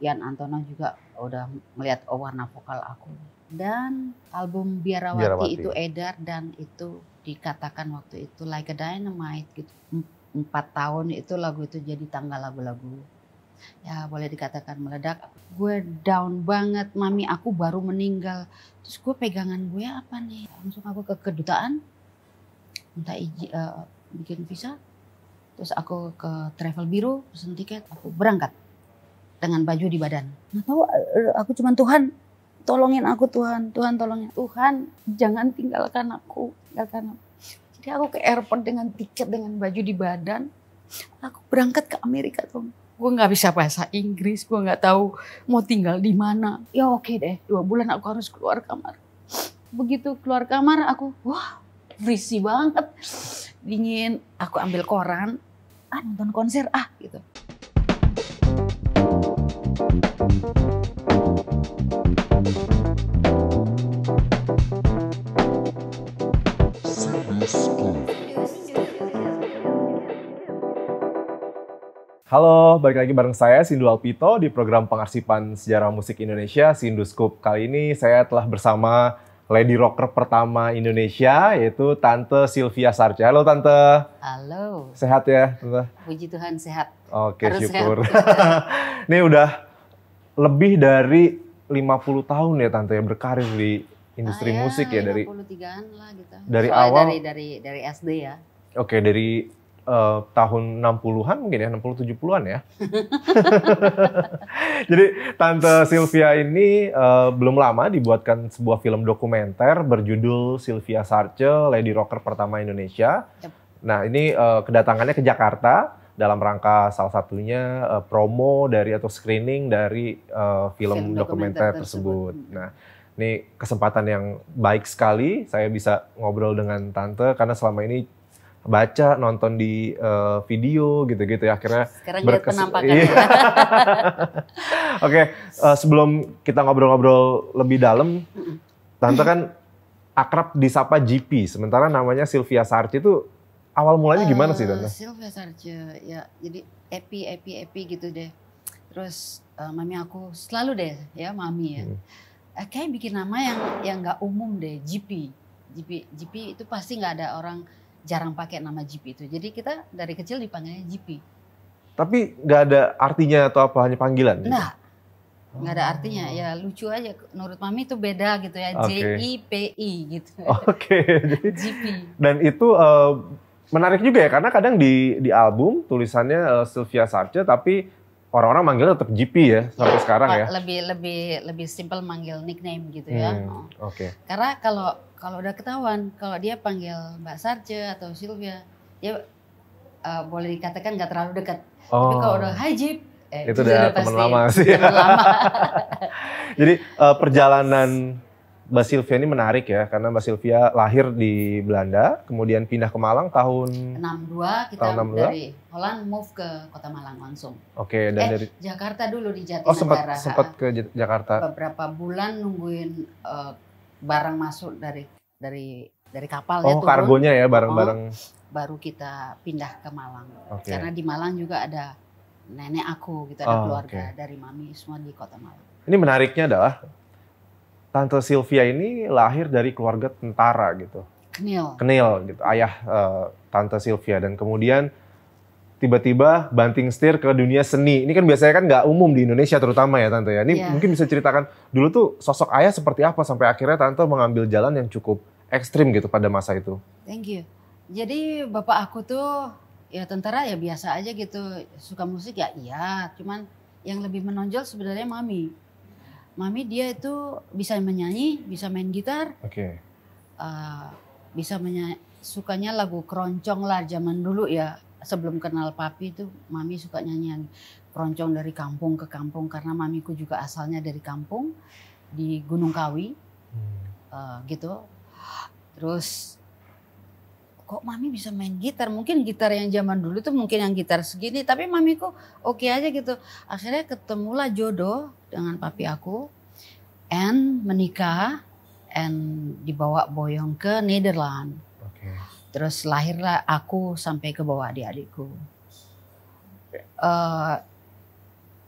Ian Antono juga udah melihat oh, warna vokal aku dan album Biarawati, Biarawati itu edar dan itu dikatakan waktu itu like a dynamite gitu empat tahun itu lagu itu jadi tanggal lagu-lagu ya boleh dikatakan meledak gue down banget mami aku baru meninggal terus gue pegangan gue apa nih langsung aku ke kedutaan minta izin uh, eh, bikin visa terus aku ke travel bureau pesen tiket aku berangkat dengan baju di badan. Nggak tahu eh, aku cuman Tuhan tolongin aku Tuhan, Tuhan tolongin. Tuhan jangan tinggalkan aku, tinggalkan aku. Jadi aku ke airport dengan tiket dengan baju di badan. Aku berangkat ke Amerika Tom. Gue nggak bisa bahasa Inggris, gue nggak tahu mau tinggal di mana. Ya oke okay deh, dua bulan aku harus keluar kamar. Begitu keluar kamar aku, wah berisi banget. Dingin, aku ambil koran, ah nonton konser ah gitu Halo, balik lagi bareng saya Sindu Alpito di program pengarsipan sejarah musik Indonesia Sinduskop. Kali ini saya telah bersama lady rocker pertama Indonesia yaitu Tante Sylvia Sarce. Halo Tante. Halo. Sehat ya Tante? Puji Tuhan sehat. Oke Harus syukur. Sehat. Ini udah lebih dari 50 tahun ya tante ya berkarir di industri ah, ya, musik ya dari 53-an lah gitu. Dari Soalnya awal dari dari dari SD ya. Oke, okay, dari uh, tahun 60-an mungkin ya, 60 70-an ya. Jadi tante Sylvia ini uh, belum lama dibuatkan sebuah film dokumenter berjudul Sylvia Sarce, Lady Rocker pertama Indonesia. Yep. Nah, ini uh, kedatangannya ke Jakarta dalam rangka salah satunya uh, promo dari atau screening dari uh, film, film dokumenter, dokumenter tersebut. tersebut. Nah, ini kesempatan yang baik sekali saya bisa ngobrol dengan tante karena selama ini baca nonton di uh, video gitu-gitu ya akhirnya sekarang berkes- Iya. Oke, okay, uh, sebelum kita ngobrol-ngobrol lebih dalam, tante kan akrab disapa GP sementara namanya Sylvia Sarchi itu awal mulanya eh, gimana sih Tante? Sylvia Sarja, ya jadi epi, epi, epi gitu deh. Terus uh, mami aku selalu deh ya mami ya. Hmm. Uh, bikin nama yang yang nggak umum deh, GP. GP, GP itu pasti nggak ada orang jarang pakai nama GP itu. Jadi kita dari kecil dipanggilnya GP. Tapi nggak ada artinya atau apa hanya panggilan? Gitu? Nggak, nggak ada oh. artinya ya lucu aja menurut mami itu beda gitu ya okay. J I P I gitu. Oke. Okay. GP. Dan itu uh, menarik juga ya karena kadang di di album tulisannya uh, Sylvia Sarce tapi orang-orang manggil tetap GP ya sampai sekarang ya. Lebih lebih lebih simple manggil nickname gitu ya. Hmm, oh. Oke. Okay. Karena kalau kalau udah ketahuan kalau dia panggil Mbak Sarce atau Sylvia ya uh, boleh dikatakan nggak terlalu dekat. Oh. Tapi kalau udah Hi Jip eh, itu udah teman lama sih. lama. Jadi uh, perjalanan Mbak Sylvia ini menarik ya karena Mbak Silvia lahir di Belanda, kemudian pindah ke Malang tahun 62 kita tahun 62. dari Holland move ke Kota Malang langsung. Oke, okay, dan eh, dari Jakarta dulu di Jatinegara. Oh, sempat sempat ke Jakarta. Beberapa bulan nungguin uh, barang masuk dari dari dari kapal oh, ya Oh kargonya ya barang-barang. Oh, baru kita pindah ke Malang. Okay. Karena di Malang juga ada nenek aku gitu ada oh, keluarga okay. dari mami semua di Kota Malang. Ini menariknya adalah Tante Sylvia ini lahir dari keluarga tentara gitu. Kenil. Kenil gitu, ayah uh, Tante Sylvia dan kemudian tiba-tiba banting setir ke dunia seni. Ini kan biasanya kan nggak umum di Indonesia terutama ya Tante ya. Ini yeah. mungkin bisa ceritakan dulu tuh sosok ayah seperti apa sampai akhirnya Tante mengambil jalan yang cukup ekstrim gitu pada masa itu. Thank you. Jadi bapak aku tuh ya tentara ya biasa aja gitu. Suka musik ya iya, cuman yang lebih menonjol sebenarnya mami mami dia itu bisa menyanyi, bisa main gitar. Oke. Okay. Uh, eh, bisa menyanyi, sukanya lagu keroncong lah zaman dulu ya. Sebelum kenal papi itu mami suka yang keroncong dari kampung ke kampung karena mamiku juga asalnya dari kampung di Gunung Kawi. Hmm. Uh, gitu. Terus kok mami bisa main gitar mungkin gitar yang zaman dulu tuh mungkin yang gitar segini tapi mamiku oke okay aja gitu akhirnya ketemulah jodoh dengan papi aku and menikah and dibawa boyong ke Nederland. Okay. Terus lahirlah aku sampai ke bawah adik-adikku. Uh,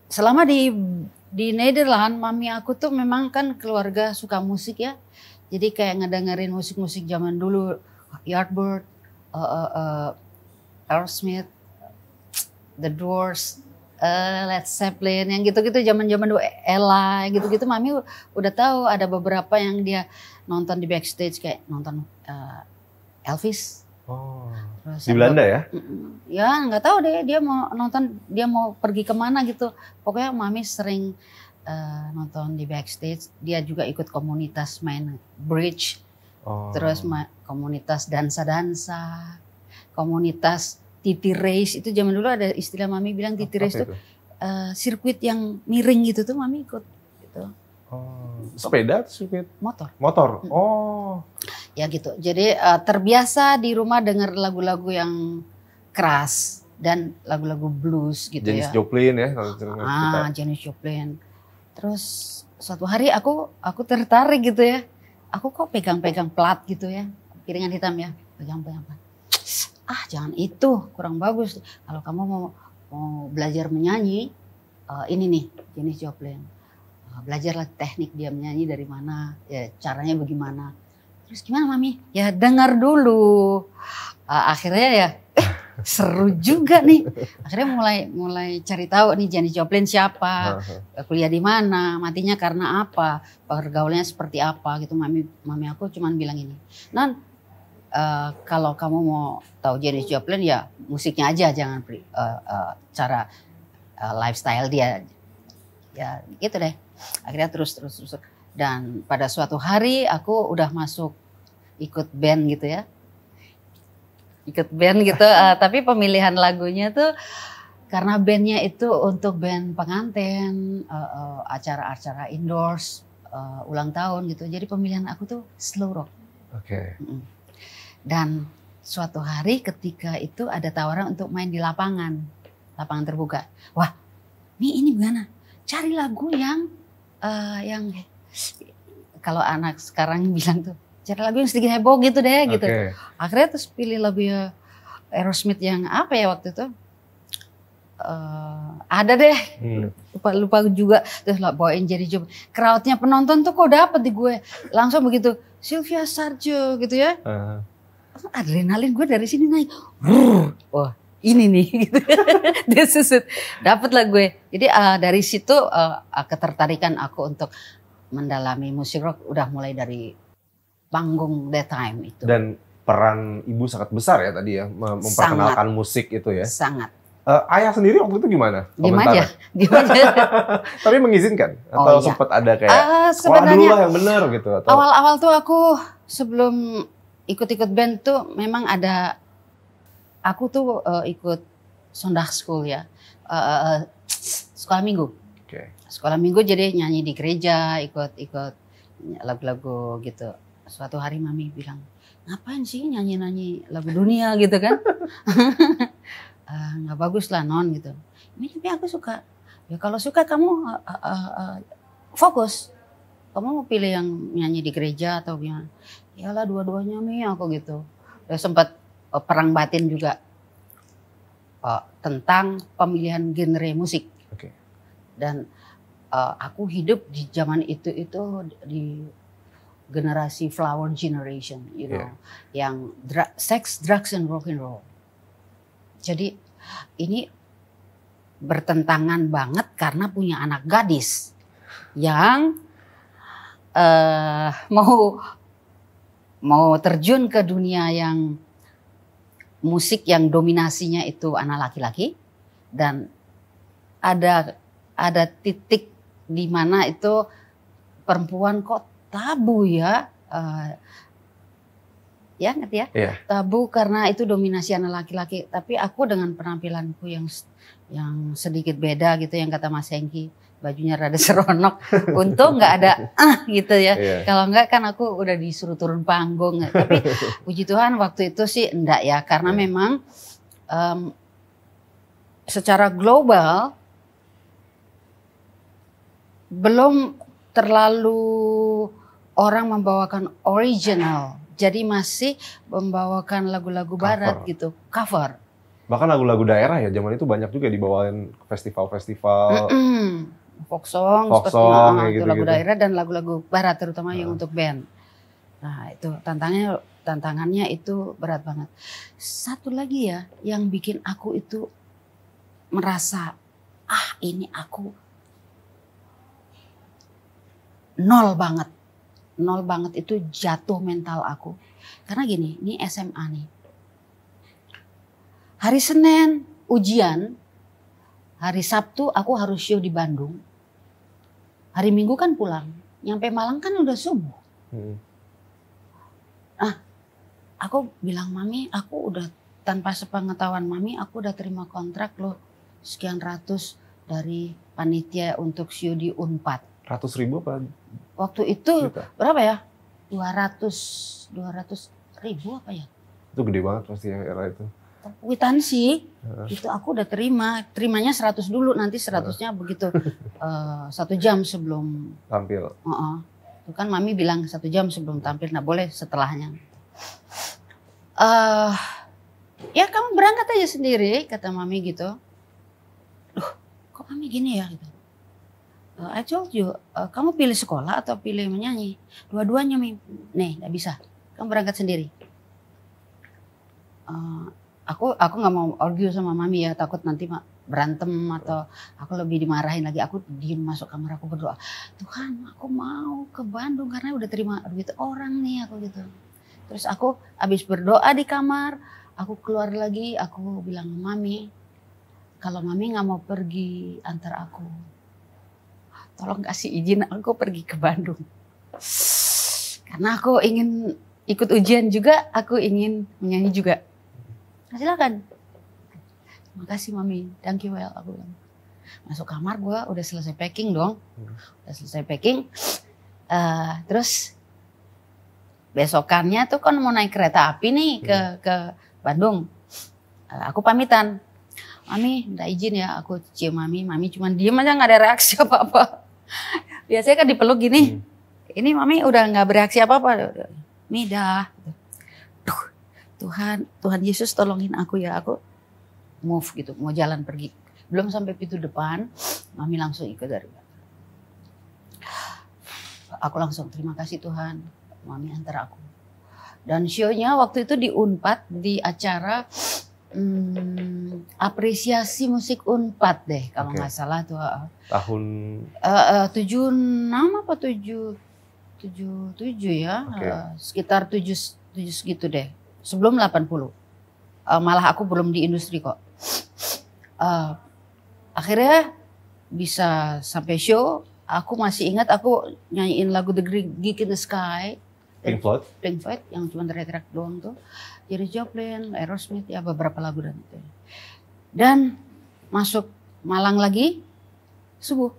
selama di di Nederland, mami aku tuh memang kan keluarga suka musik ya. Jadi kayak ngedengerin musik-musik zaman dulu, Yardbird, uh, uh, uh, Aerosmith, The Doors, uh, Led Zeppelin yang gitu-gitu zaman-zaman dulu Ella gitu-gitu mami udah tahu ada beberapa yang dia nonton di backstage kayak nonton uh, Elvis. Oh. Terus di Belanda ya? Ya nggak tahu deh dia mau nonton dia mau pergi kemana gitu. Pokoknya mami sering uh, nonton di backstage. Dia juga ikut komunitas main bridge. Oh. Terus komunitas dansa-dansa, komunitas titi race itu zaman dulu ada istilah mami bilang titi race itu, sirkuit Uh, eh, sirkuit yang miring gitu tuh mami ikut gitu. Oh, sepeda sirkuit? Motor. Motor. Oh. Ya gitu. Jadi uh, terbiasa di rumah dengar lagu-lagu yang keras dan lagu-lagu blues gitu Janis ya. Janis Joplin ya. Ah, Janis Joplin. Terus suatu hari aku aku tertarik gitu ya. Aku kok pegang-pegang plat gitu ya, piringan hitam ya, pegang-pegang plat ah jangan itu kurang bagus kalau kamu mau mau belajar menyanyi uh, ini nih jenis Joplin uh, belajarlah teknik dia menyanyi dari mana ya caranya bagaimana terus gimana mami ya dengar dulu uh, akhirnya ya eh, seru juga nih akhirnya mulai mulai cari tahu nih Jenny Joplin siapa kuliah di mana matinya karena apa pergaulannya seperti apa gitu mami mami aku cuman bilang ini non Eh, kalau kamu mau tahu Janis Joplin ya musiknya aja jangan uh, uh, cara uh, lifestyle dia ya gitu deh akhirnya terus terus terus dan pada suatu hari aku udah masuk ikut band gitu ya ikut band gitu uh, tapi pemilihan lagunya tuh karena bandnya itu untuk band pengantin uh, uh, acara-acara indoors uh, ulang tahun gitu jadi pemilihan aku tuh slow rock oke okay. mm -hmm. Dan suatu hari ketika itu ada tawaran untuk main di lapangan, lapangan terbuka. Wah, ini ini gimana? Cari lagu yang uh, yang kalau anak sekarang bilang tuh cari lagu yang sedikit heboh gitu deh okay. gitu. Akhirnya terus pilih lebih eh, Aerosmith yang apa ya waktu itu? Uh, ada deh hmm. lupa lupa juga terus lah bawain jadi job crowdnya penonton tuh kok dapet di gue langsung begitu Sylvia Sarjo gitu ya uh -huh adrenalin gue dari sini naik. Wah, oh, ini nih dia This is it. Dapatlah gue. Jadi uh, dari situ uh, ketertarikan aku untuk mendalami musik rock udah mulai dari panggung that time itu. Dan peran ibu sangat besar ya tadi ya memperkenalkan sangat, musik itu ya. Sangat. Uh, ayah sendiri waktu itu gimana? Gimana aja, gimana Tapi mengizinkan oh, atau oh, iya. sempat ada kayak uh, sekolah dulu lah yang benar gitu atau Awal-awal tuh aku sebelum ikut-ikut band tuh memang ada aku tuh uh, ikut sondag school ya uh, uh, sekolah minggu okay. sekolah minggu jadi nyanyi di gereja ikut-ikut lagu-lagu gitu suatu hari mami bilang ngapain sih nyanyi-nyanyi lagu dunia gitu kan nggak uh, bagus lah non gitu ini tapi aku suka ya kalau suka kamu uh, uh, uh, fokus kamu mau pilih yang nyanyi di gereja atau gimana iyalah dua-duanya nih aku gitu. Udah sempat eh, perang batin juga uh, tentang pemilihan genre musik. Okay. Dan uh, aku hidup di zaman itu itu di generasi flower generation, you know, yeah. yang dra sex, drugs, and rock and roll. Jadi ini bertentangan banget karena punya anak gadis yang uh, mau mau terjun ke dunia yang musik yang dominasinya itu anak laki-laki dan ada ada titik di mana itu perempuan kok tabu ya uh, ya ngerti ya yeah. tabu karena itu dominasi anak laki-laki tapi aku dengan penampilanku yang yang sedikit beda gitu yang kata Mas Hengki bajunya rada seronok. Untung nggak ada ah gitu ya. Yeah. Kalau nggak kan aku udah disuruh turun panggung. Tapi puji Tuhan waktu itu sih enggak ya karena yeah. memang um, secara global belum terlalu orang membawakan original. Jadi masih membawakan lagu-lagu barat gitu, cover. Bahkan lagu-lagu daerah ya zaman itu banyak juga dibawain festival-festival. Mm -mm folk song, folk seperti song, nah, gitu, lagu gitu. daerah dan lagu-lagu barat terutama yang nah. untuk band. Nah itu tantangannya tantangannya itu berat banget. Satu lagi ya yang bikin aku itu merasa ah ini aku nol banget. Nol banget itu jatuh mental aku. Karena gini, ini SMA nih. Hari Senin ujian, hari Sabtu aku harus show di Bandung. Hari Minggu kan pulang. Nyampe Malang kan udah subuh. Hmm. Ah, aku bilang mami, aku udah tanpa sepengetahuan mami, aku udah terima kontrak loh sekian ratus dari panitia untuk siu di Unpad. Ratus ribu apa? Waktu itu Juta. berapa ya? Dua ratus dua ratus ribu apa ya? Itu gede banget pasti ya era itu kwitansi uh. itu aku udah terima terimanya 100 dulu nanti 100-nya uh. begitu uh, satu jam sebelum tampil uh -uh. itu kan mami bilang satu jam sebelum tampil nah boleh setelahnya uh, ya kamu berangkat aja sendiri kata mami gitu Duh, kok mami gini ya gitu uh, I told you uh, kamu pilih sekolah atau pilih menyanyi dua-duanya mami nih nggak bisa kamu berangkat sendiri aku aku nggak mau argue sama mami ya takut nanti ma berantem atau aku lebih dimarahin lagi aku diem masuk kamar aku berdoa Tuhan aku mau ke Bandung karena udah terima gitu orang nih aku gitu terus aku habis berdoa di kamar aku keluar lagi aku bilang mami kalau mami nggak mau pergi antar aku tolong kasih izin aku pergi ke Bandung karena aku ingin ikut ujian juga aku ingin menyanyi juga silakan makasih mami thank you well aku bilang masuk kamar gue udah selesai packing dong hmm. udah selesai packing uh, terus besokannya tuh kan mau naik kereta api nih hmm. ke ke Bandung uh, aku pamitan mami minta izin ya aku cium mami mami cuman diem aja nggak ada reaksi apa apa biasanya kan dipeluk gini hmm. ini mami udah nggak bereaksi apa apa mi dah Tuhan, Tuhan Yesus tolongin aku ya, aku move gitu, mau jalan pergi. Belum sampai pintu depan, mami langsung ikut dari Aku langsung terima kasih Tuhan, mami antar aku. Dan show-nya waktu itu di Unpad di acara hmm, apresiasi musik Unpad deh kalau nggak salah tuh. Tahun eh, eh, tujuh enam apa tujuh tujuh tujuh ya, okay. uh, sekitar tujuh tujuh segitu deh sebelum 80. Uh, eh, malah aku belum di industri kok. Uh, akhirnya bisa sampai show. Aku masih ingat aku nyanyiin lagu The Geek in the Sky. Pink Floyd. Pink Floyd yang cuma teriak-teriak doang tuh. Jerry Joplin, Aerosmith ya beberapa lagu dan itu. Dan masuk Malang lagi subuh.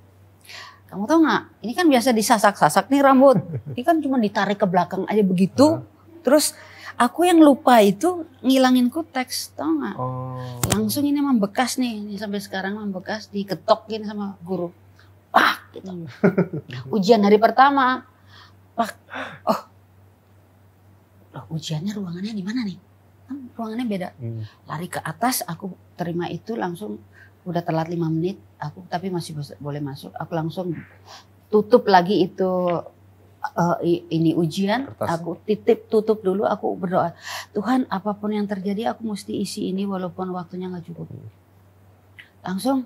Kamu tau nggak? Ini kan biasa disasak-sasak nih rambut. Ini kan cuma ditarik ke belakang aja begitu. Terus Aku yang lupa itu ngilangin teks, tau gak? Oh. Langsung ini membekas nih, ini sampai sekarang membekas diketokin sama guru. Pak, gitu. Hmm. Ujian hari pertama. Pak, oh. Loh, ujiannya ruangannya di mana nih? Kan ruangannya beda. Hmm. Lari ke atas, aku terima itu langsung udah telat lima menit aku tapi masih boleh masuk aku langsung tutup lagi itu uh, ini ujian, Kertas. aku titip tutup dulu, aku berdoa. Tuhan, apapun yang terjadi, aku mesti isi ini walaupun waktunya nggak cukup. Hmm. Langsung,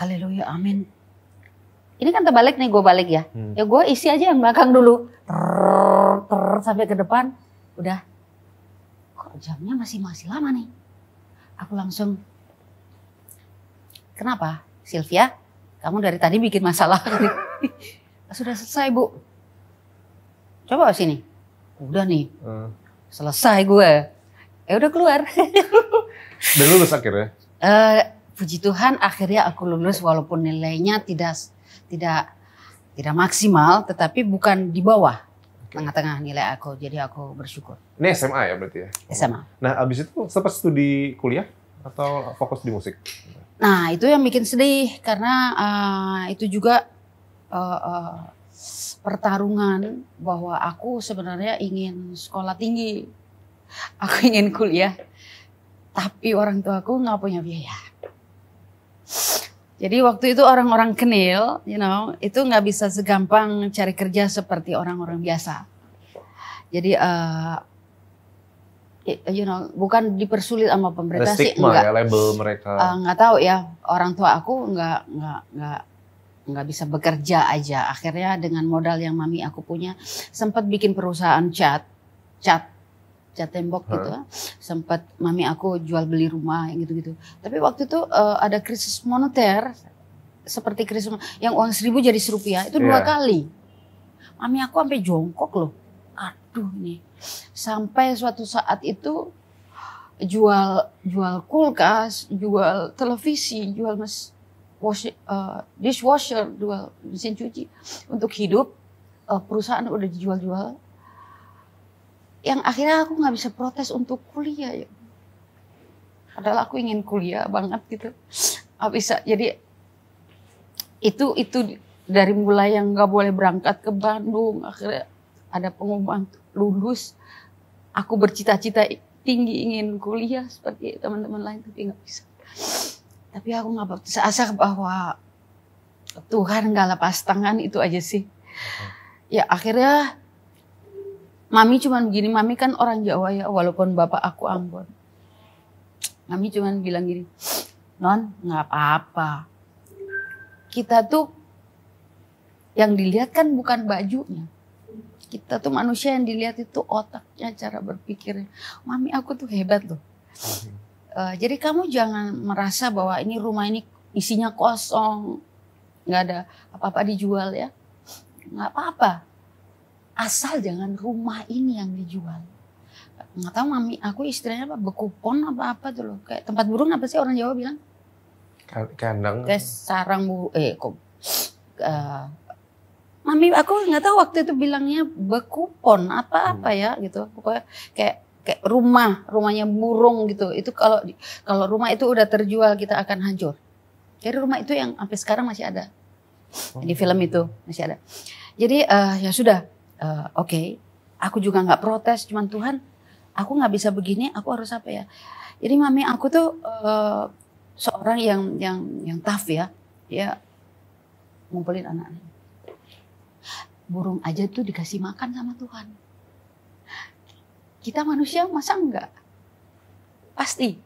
Haleluya, Amin. Ini kan terbalik nih, gue balik ya. Hmm. Ya gue isi aja yang belakang dulu, ter, ter, sampai ke depan, udah. Kok jamnya masih masih lama nih? Aku langsung, kenapa, Sylvia? Kamu dari tadi bikin masalah. Sudah selesai bu. Coba sini. Udah nih. Hmm. Selesai gue. Ya udah keluar. Dan lulus akhirnya? Uh, puji Tuhan akhirnya aku lulus walaupun nilainya tidak tidak tidak maksimal tetapi bukan di bawah tengah-tengah nilai aku jadi aku bersyukur. Ini SMA ya berarti ya? SMA. Nah abis itu sempat studi kuliah atau fokus di musik? Nah itu yang bikin sedih karena uh, itu juga uh, uh, pertarungan bahwa aku sebenarnya ingin sekolah tinggi, aku ingin kuliah, tapi orang tua aku nggak punya biaya. Jadi waktu itu orang-orang kenil, you know, itu nggak bisa segampang cari kerja seperti orang-orang biasa. Jadi, uh, you know, bukan dipersulit sama pemerintah sih, enggak. Ya, label mereka. Nggak uh, tahu ya, orang tua aku nggak nggak nggak nggak bisa bekerja aja. Akhirnya dengan modal yang mami aku punya sempat bikin perusahaan cat, cat cat tembok huh? gitu. Sempat mami aku jual beli rumah yang gitu-gitu. Tapi waktu itu uh, ada krisis moneter seperti krisis yang uang seribu jadi serupiah itu yeah. dua iya. kali. Mami aku sampai jongkok loh. Aduh nih. Sampai suatu saat itu jual jual kulkas, jual televisi, jual mes wash, uh, dishwasher, dua mesin cuci untuk hidup. Uh, perusahaan udah dijual-jual. Yang akhirnya aku nggak bisa protes untuk kuliah ya. Padahal aku ingin kuliah banget gitu. Gak bisa. Jadi itu itu dari mulai yang nggak boleh berangkat ke Bandung akhirnya ada pengumuman lulus aku bercita-cita tinggi ingin kuliah seperti teman-teman lain tapi nggak bisa tapi aku nggak putus asa bahwa Tuhan nggak lepas tangan itu aja sih. Ya akhirnya Mami cuman begini, Mami kan orang Jawa ya walaupun bapak aku Ambon. Mami cuman bilang gini, Non nggak apa-apa. Kita tuh yang dilihat kan bukan bajunya. Kita tuh manusia yang dilihat itu otaknya, cara berpikirnya. Mami aku tuh hebat loh. Uh, jadi kamu jangan merasa bahwa ini rumah ini isinya kosong, nggak ada apa-apa dijual ya. Nggak apa-apa. Asal jangan rumah ini yang dijual. Nggak tahu mami, aku istrinya apa, bekupon apa-apa tuh loh. Kayak tempat burung apa sih orang Jawa bilang? Kandang. Kayak sarang burung, eh kok. Uh, mami aku nggak tahu waktu itu bilangnya bekupon apa-apa hmm. ya gitu. Pokoknya kayak kayak rumah, rumahnya burung gitu. Itu kalau kalau rumah itu udah terjual kita akan hancur. Jadi rumah itu yang sampai sekarang masih ada. Di film itu masih ada. Jadi uh, ya sudah, uh, oke. Okay. Aku juga nggak protes, cuman Tuhan, aku nggak bisa begini, aku harus apa ya? Jadi mami aku tuh uh, seorang yang yang yang tough ya. ya ngumpulin anak-anak. Burung aja tuh dikasih makan sama Tuhan. Kita manusia masa enggak? Pasti,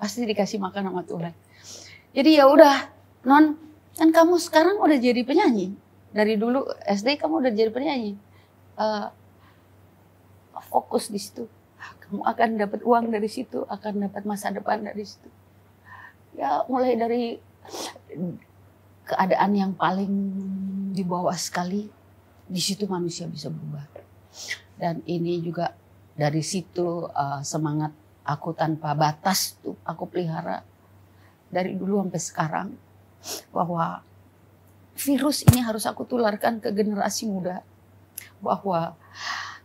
pasti dikasih makan sama Tuhan. Jadi ya udah, non, kan kamu sekarang udah jadi penyanyi. Dari dulu SD kamu udah jadi penyanyi. Uh, fokus di situ. Kamu akan dapat uang dari situ, akan dapat masa depan dari situ. Ya mulai dari keadaan yang paling di bawah sekali, di situ manusia bisa berubah. Dan ini juga dari situ uh, semangat aku tanpa batas tuh aku pelihara dari dulu sampai sekarang bahwa virus ini harus aku tularkan ke generasi muda bahwa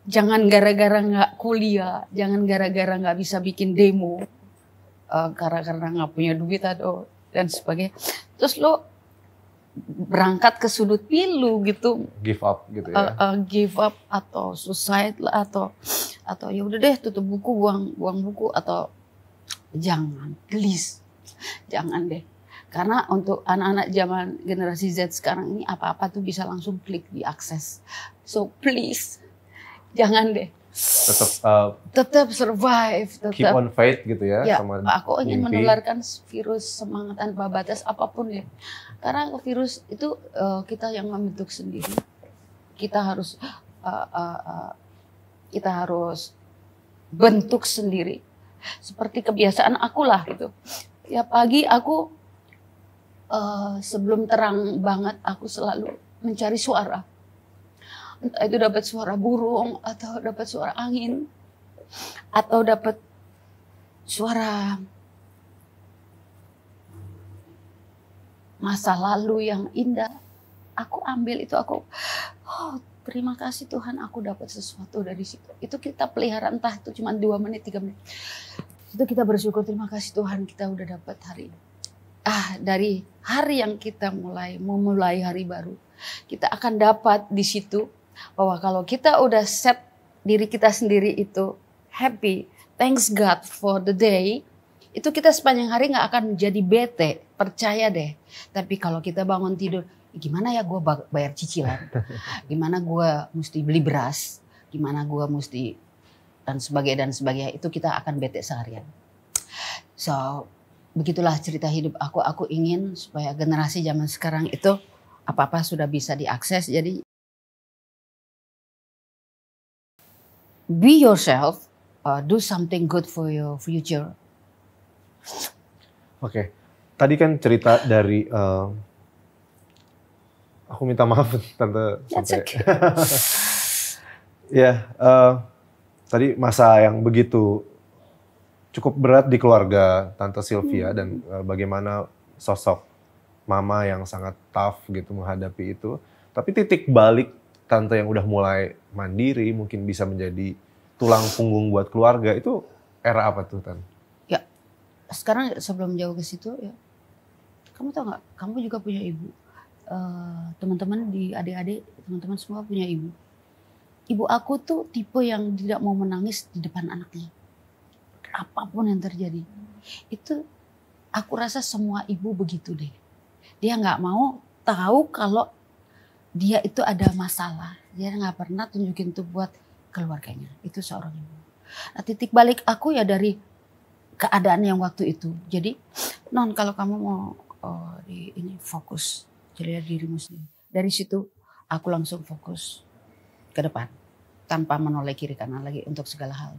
jangan gara-gara nggak kuliah, jangan gara-gara nggak bisa bikin demo, uh, karena karena nggak punya duit atau dan sebagainya. Terus lo berangkat ke sudut pilu gitu. Give up gitu ya. Uh, uh, give up atau suicide lah atau atau ya udah deh tutup buku buang buang buku atau jangan please jangan deh karena untuk anak-anak zaman generasi Z sekarang ini apa-apa tuh bisa langsung klik diakses so please jangan deh tetap uh, tetap survive tetap keep on fight gitu ya, ya sama aku ingin mimpi. menularkan virus semangat tanpa batas apapun ya karena virus itu uh, kita yang membentuk sendiri kita harus uh, uh, uh, kita harus bentuk sendiri. Seperti kebiasaan aku lah gitu. Tiap pagi aku uh, sebelum terang banget aku selalu mencari suara. Entah itu dapat suara burung atau dapat suara angin atau dapat suara masa lalu yang indah. Aku ambil itu aku oh, terima kasih Tuhan aku dapat sesuatu dari situ. Itu kita pelihara entah itu cuma dua menit, tiga menit. Itu kita bersyukur terima kasih Tuhan kita udah dapat hari ini. Ah, dari hari yang kita mulai, memulai hari baru, kita akan dapat di situ bahwa kalau kita udah set diri kita sendiri itu happy, thanks God for the day, itu kita sepanjang hari nggak akan menjadi bete, percaya deh. Tapi kalau kita bangun tidur, gimana ya gue bayar cicilan, gimana gue mesti beli beras, gimana gue mesti dan sebagainya dan sebagainya itu kita akan bete seharian. So begitulah cerita hidup aku. Aku ingin supaya generasi zaman sekarang itu apa-apa sudah bisa diakses. Jadi be yourself, uh, do something good for your future. Oke, okay. tadi kan cerita dari uh, Aku minta maaf tante. That's sampai. okay. ya, uh, tadi masa yang begitu cukup berat di keluarga tante Sylvia hmm. dan uh, eh, bagaimana sosok mama yang sangat tough gitu menghadapi itu. Tapi titik balik tante yang udah mulai mandiri mungkin bisa menjadi tulang punggung buat keluarga itu era apa tuh Tante? Ya, sekarang sebelum jauh ke situ ya kamu tau nggak kamu juga punya ibu Eh, teman-teman di adik-adik teman-teman semua punya ibu ibu aku tuh tipe yang tidak mau menangis di depan anaknya apapun yang terjadi itu aku rasa semua ibu begitu deh dia nggak mau tahu kalau dia itu ada masalah dia nggak pernah tunjukin tuh buat keluarganya itu seorang ibu nah titik balik aku ya dari keadaan yang waktu itu jadi non kalau kamu mau oh, di ini fokus jadilah dirimu sendiri. Dari situ aku langsung fokus ke depan tanpa menoleh kiri kanan lagi untuk segala hal.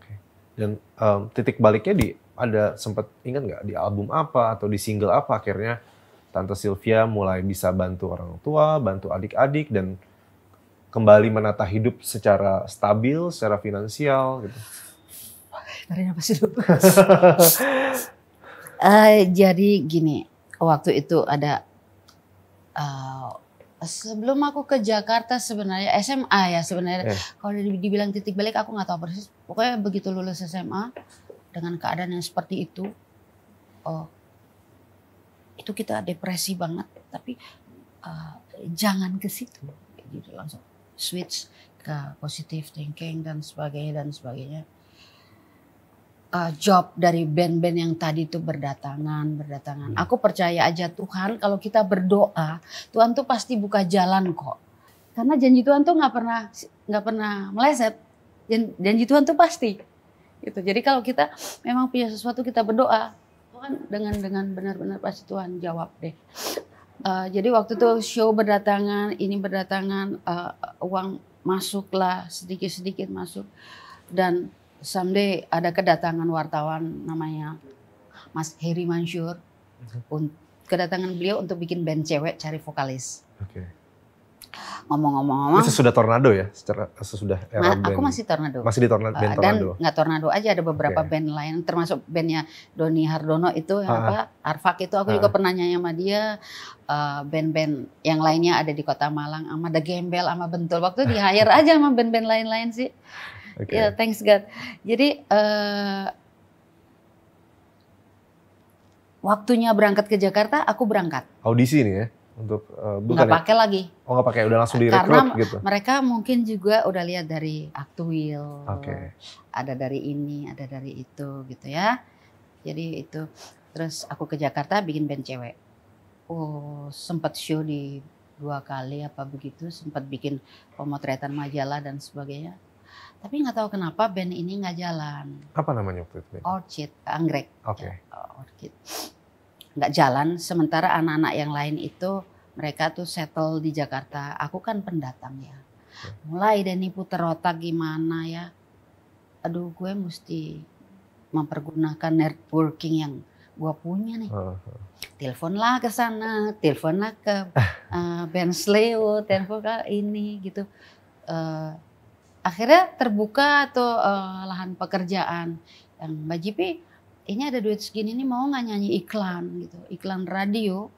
Oke. Dan um, titik baliknya di ada sempat ingat nggak di album apa atau di single apa akhirnya Tante Sylvia mulai bisa bantu orang tua, bantu adik-adik dan kembali menata hidup secara stabil, secara finansial gitu. Tarik dulu. uh, jadi gini, waktu itu ada uh, sebelum aku ke Jakarta sebenarnya SMA ya sebenarnya eh. kalau dibilang titik balik aku nggak tahu persis pokoknya begitu lulus SMA dengan keadaan yang seperti itu oh itu kita depresi banget tapi uh, jangan ke situ gitu langsung switch ke positive thinking dan sebagainya dan sebagainya uh, job dari band-band yang tadi itu berdatangan, berdatangan. Hmm. Aku percaya aja Tuhan kalau kita berdoa, Tuhan tuh pasti buka jalan kok. Karena janji Tuhan tuh nggak pernah nggak pernah meleset. Janji Tuhan tuh pasti. Gitu. Jadi kalau kita memang punya sesuatu kita berdoa, Tuhan dengan dengan benar-benar pasti Tuhan jawab deh. Uh, jadi waktu itu show berdatangan, ini berdatangan, uh, uang masuklah sedikit-sedikit masuk dan someday ada kedatangan wartawan namanya Mas Heri Mansur. Mhm. Kedatangan beliau untuk bikin band cewek cari vokalis. Oke. Okay. Ngomong-ngomong-ngomong. Ini sesudah tornado ya? Secara, sesudah era aku band. Aku masih tornado. Masih di eh, tornado, band tornado. Dan nggak tornado aja ada beberapa okay. band lain termasuk bandnya Doni Hardono itu yang ah, ah. apa Arfak itu aku ha. Ah. juga pernah nyanyi sama dia. band eh, band-band yang lainnya ada di Kota Malang sama The Gembel sama Bentul. Waktu di hire aja sama band-band lain-lain sih. Okay. Ya, yeah, thanks God. Jadi uh, waktunya berangkat ke Jakarta, aku berangkat. Audisi nih ya untuk uh, bukan nggak ya? pakai ya? lagi. Oh nggak pakai, udah langsung direkrut Karena gitu. mereka mungkin juga udah lihat dari aktuil, okay. ada dari ini, ada dari itu gitu ya. Jadi itu terus aku ke Jakarta bikin band cewek. Oh sempat show di dua kali apa begitu, sempat bikin pemotretan majalah dan sebagainya. Tapi nggak tahu kenapa band ini nggak jalan. Apa namanya waktu itu? Orchid, anggrek. Oke. Okay. Ya, Orchid. Nggak jalan. Sementara anak-anak yang lain itu mereka tuh settle di Jakarta. Aku kan pendatang ya. Mulai dan ibu terotak gimana ya. Aduh gue mesti mempergunakan networking yang gue punya nih. Uh -huh. Teleponlah ke sana, teleponlah ke uh, eh, Ben Sleo, telepon ke ini gitu. Uh, akhirnya terbuka atau uh, eh, lahan pekerjaan yang Mbak Jipi ini ada duit segini nih mau nggak nyanyi iklan gitu iklan radio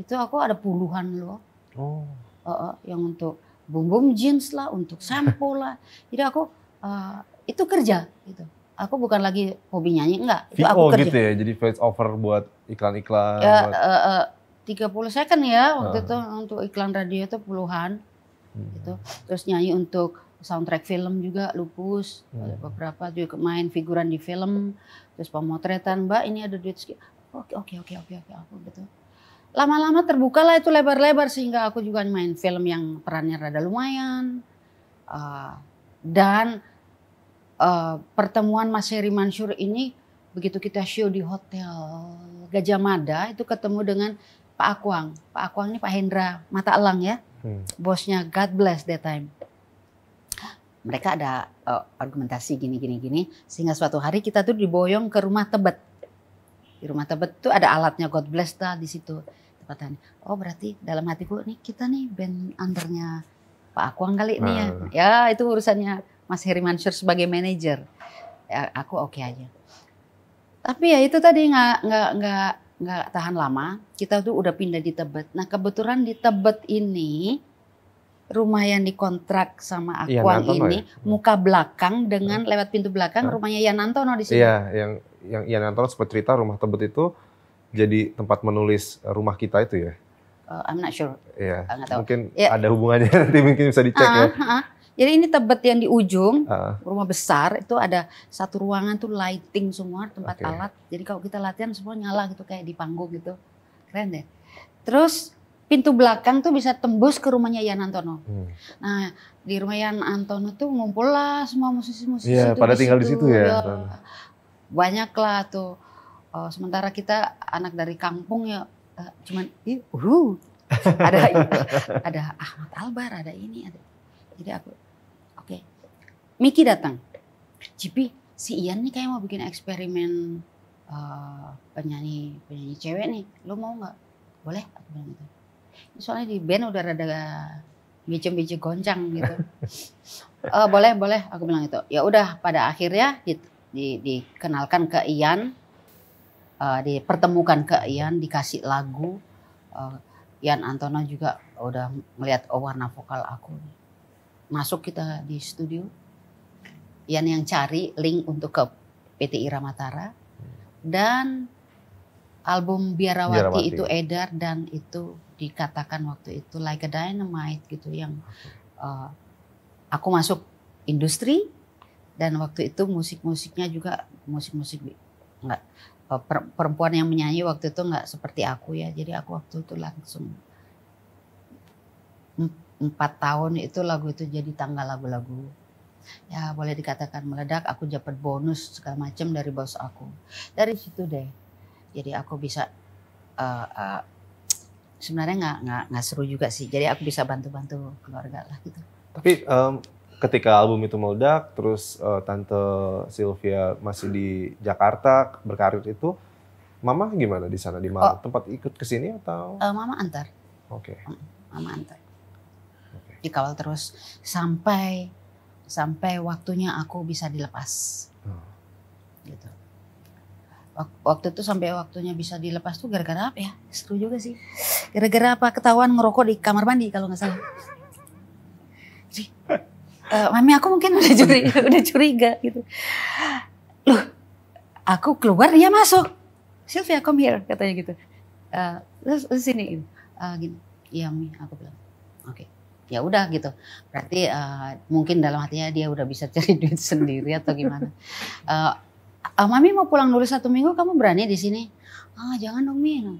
itu aku ada puluhan loh oh. uh, uh, yang untuk bumbung jeans lah untuk sampo lah jadi aku uh, itu kerja gitu aku bukan lagi hobi nyanyi enggak itu VO aku kerja gitu ya jadi voice over buat iklan-iklan ya eh, tiga puluh second ya waktu uh. itu untuk iklan radio itu puluhan hmm. gitu terus nyanyi untuk soundtrack film juga lupus hmm. beberapa juga main figuran di film terus pemotretan mbak ini ada duit sekian oke oke oke oke oke aku gitu lama-lama terbukalah itu lebar-lebar sehingga aku juga main film yang perannya rada lumayan uh, dan uh, pertemuan Mas Heri Mansur ini begitu kita show di hotel Gajah Mada itu ketemu dengan Pak Akuang Pak Akuang ini Pak Hendra mata elang ya hmm. bosnya God bless that time mereka ada uh, argumentasi gini gini gini sehingga suatu hari kita tuh diboyong ke rumah Tebet. Di rumah Tebet tuh ada alatnya God bless ta di situ tempatan Oh berarti dalam hatiku nih kita nih band undernya Pak Akuang kali ini ya. Nah. Ya itu urusannya Mas Heri Mansur sebagai manajer. Ya, aku oke okay aja. Tapi ya itu tadi nggak nggak nggak nggak tahan lama. Kita tuh udah pindah di Tebet. Nah kebetulan di Tebet ini rumah yang dikontrak sama Akuang iya, ini ya. Hmm. muka belakang dengan hmm. lewat pintu belakang hmm. rumahnya Antono di sini. Iya, yang yang Antono sempat cerita rumah Tebet itu jadi tempat menulis rumah kita itu ya. Uh, I'm not sure. Iya. Ah, mungkin ya. ada hubungannya nanti mungkin bisa dicek uh, ya. Uh. Jadi ini Tebet yang di ujung, uh. rumah besar itu ada satu ruangan tuh lighting semua, tempat okay. alat. Jadi kalau kita latihan semua nyala gitu kayak di panggung gitu. Keren deh. Terus pintu belakang tuh bisa tembus ke rumahnya Yan Antono. Hmm. Nah, di rumah Yan Antono tuh ngumpul lah semua musisi-musisi Iya, -musisi pada di tinggal situ. di situ ya. ya banyak lah tuh. Oh, sementara kita anak dari kampung ya uh, cuman uh, ada ada Ahmad Albar, ada ini, ada. Jadi aku oke. Okay. Miki datang. Cipi, si Ian nih kayak mau bikin eksperimen uh, penyanyi penyanyi cewek nih. Lo mau nggak? Boleh? Aku bilang gitu soalnya di band udah rada biji-biji goncang gitu. Oh, boleh boleh aku bilang itu. Ya udah pada akhirnya di, di, dikenalkan ke Ian, uh, dipertemukan ke Ian, dikasih lagu. Uh, Ian Antono juga udah melihat oh, warna vokal aku. Masuk kita di studio. Ian yang cari link untuk ke PT Iramatara hmm. dan album Biarawati, Biarawati. itu edar dan itu dikatakan waktu itu like a dynamite gitu yang uh, aku masuk industri dan waktu itu musik-musiknya juga musik-musik nggak eh, perempuan yang menyanyi waktu itu nggak seperti aku ya jadi aku waktu itu langsung empat tahun itu lagu itu jadi tangga lagu-lagu ya boleh dikatakan meledak aku dapat bonus segala macam dari bos aku dari situ deh jadi aku bisa uh, uh, sebenarnya nggak nggak nggak seru juga sih. Jadi aku bisa bantu-bantu keluarga lah gitu. Tapi um, ketika album itu meledak, terus uh, tante Sylvia masih di Jakarta berkarir itu, mama gimana di sana di mana Oh. Tempat ikut ke sini atau? Uh, mama antar. Oke. Okay. Mm, mama antar. Okay. Dikawal terus sampai sampai waktunya aku bisa dilepas. Hmm. Gitu waktu itu sampai waktunya bisa dilepas tuh gara-gara apa ya? Seru juga sih. Gara-gara apa? Ketahuan ngerokok di kamar mandi kalau nggak salah. Jadi, uh, mami aku mungkin udah curiga, udah curiga gitu. Loh, aku keluar dia masuk. Sylvia come here katanya gitu. Uh, terus, sini gitu. Uh, gini. Iya, Mi, aku bilang. Oke. Okay. Ya udah gitu. Berarti uh, mungkin dalam hatinya dia udah bisa cari duit sendiri atau gimana. Uh, ah, mami mau pulang dulu satu minggu kamu berani di sini ah jangan dong min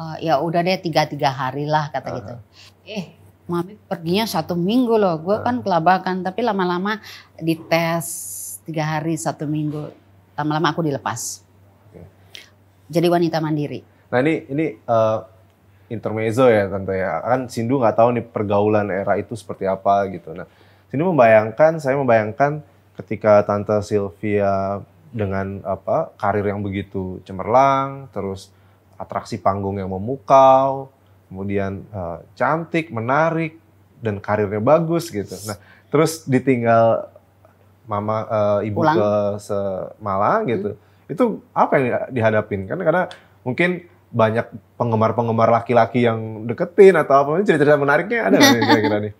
uh, ya udah deh tiga tiga hari lah kata uh -huh. gitu eh mami perginya satu minggu loh gue uh -huh. kan kelabakan tapi lama-lama dites tiga hari satu minggu lama-lama aku dilepas okay. jadi wanita mandiri nah ini ini uh, intermezzo ya tante ya kan Sindu nggak tahu nih pergaulan era itu seperti apa gitu nah Sindu membayangkan saya membayangkan ketika tante Sylvia dengan apa karir yang begitu cemerlang, terus atraksi panggung yang memukau, kemudian uh, cantik, menarik dan karirnya bagus gitu. Nah, terus ditinggal mama uh, ibu Pulang. ke Semalang gitu. Hmm. Itu apa yang dihadapin? Kan karena mungkin banyak penggemar-penggemar laki-laki yang deketin atau apa cerita-cerita menariknya ada nih kira-kira nih?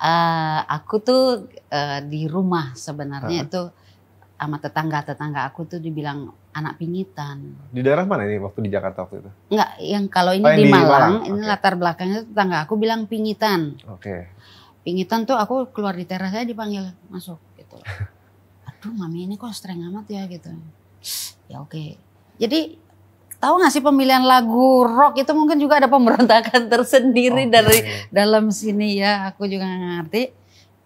Uh, aku tuh uh, di rumah sebenarnya uh -huh. itu sama tetangga-tetangga aku tuh dibilang anak pingitan. Di daerah mana ini waktu di Jakarta waktu itu? Enggak, yang kalau ini oh, di, di Malang, Malang. ini okay. latar belakangnya tetangga aku bilang pingitan. Oke. Okay. Pingitan tuh aku keluar di teras saya dipanggil masuk gitu. Aduh, mami ini kok streng amat ya gitu. Ya oke. Okay. Jadi tahu nggak sih pemilihan lagu rock itu mungkin juga ada pemberontakan tersendiri okay. dari dalam sini ya. Aku juga nggak ngerti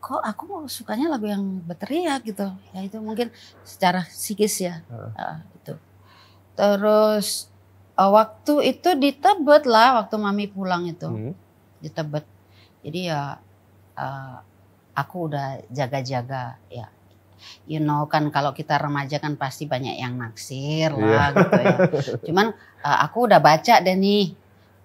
kok aku sukanya lagu yang berteriak gitu ya itu mungkin secara psikis ya uh. Uh, itu terus uh, waktu itu ditebet lah waktu mami pulang itu hmm. di jadi ya uh, aku udah jaga-jaga ya you know kan kalau kita remaja kan pasti banyak yang naksir lah yeah. gitu ya. Cuman uh, aku udah baca deh nih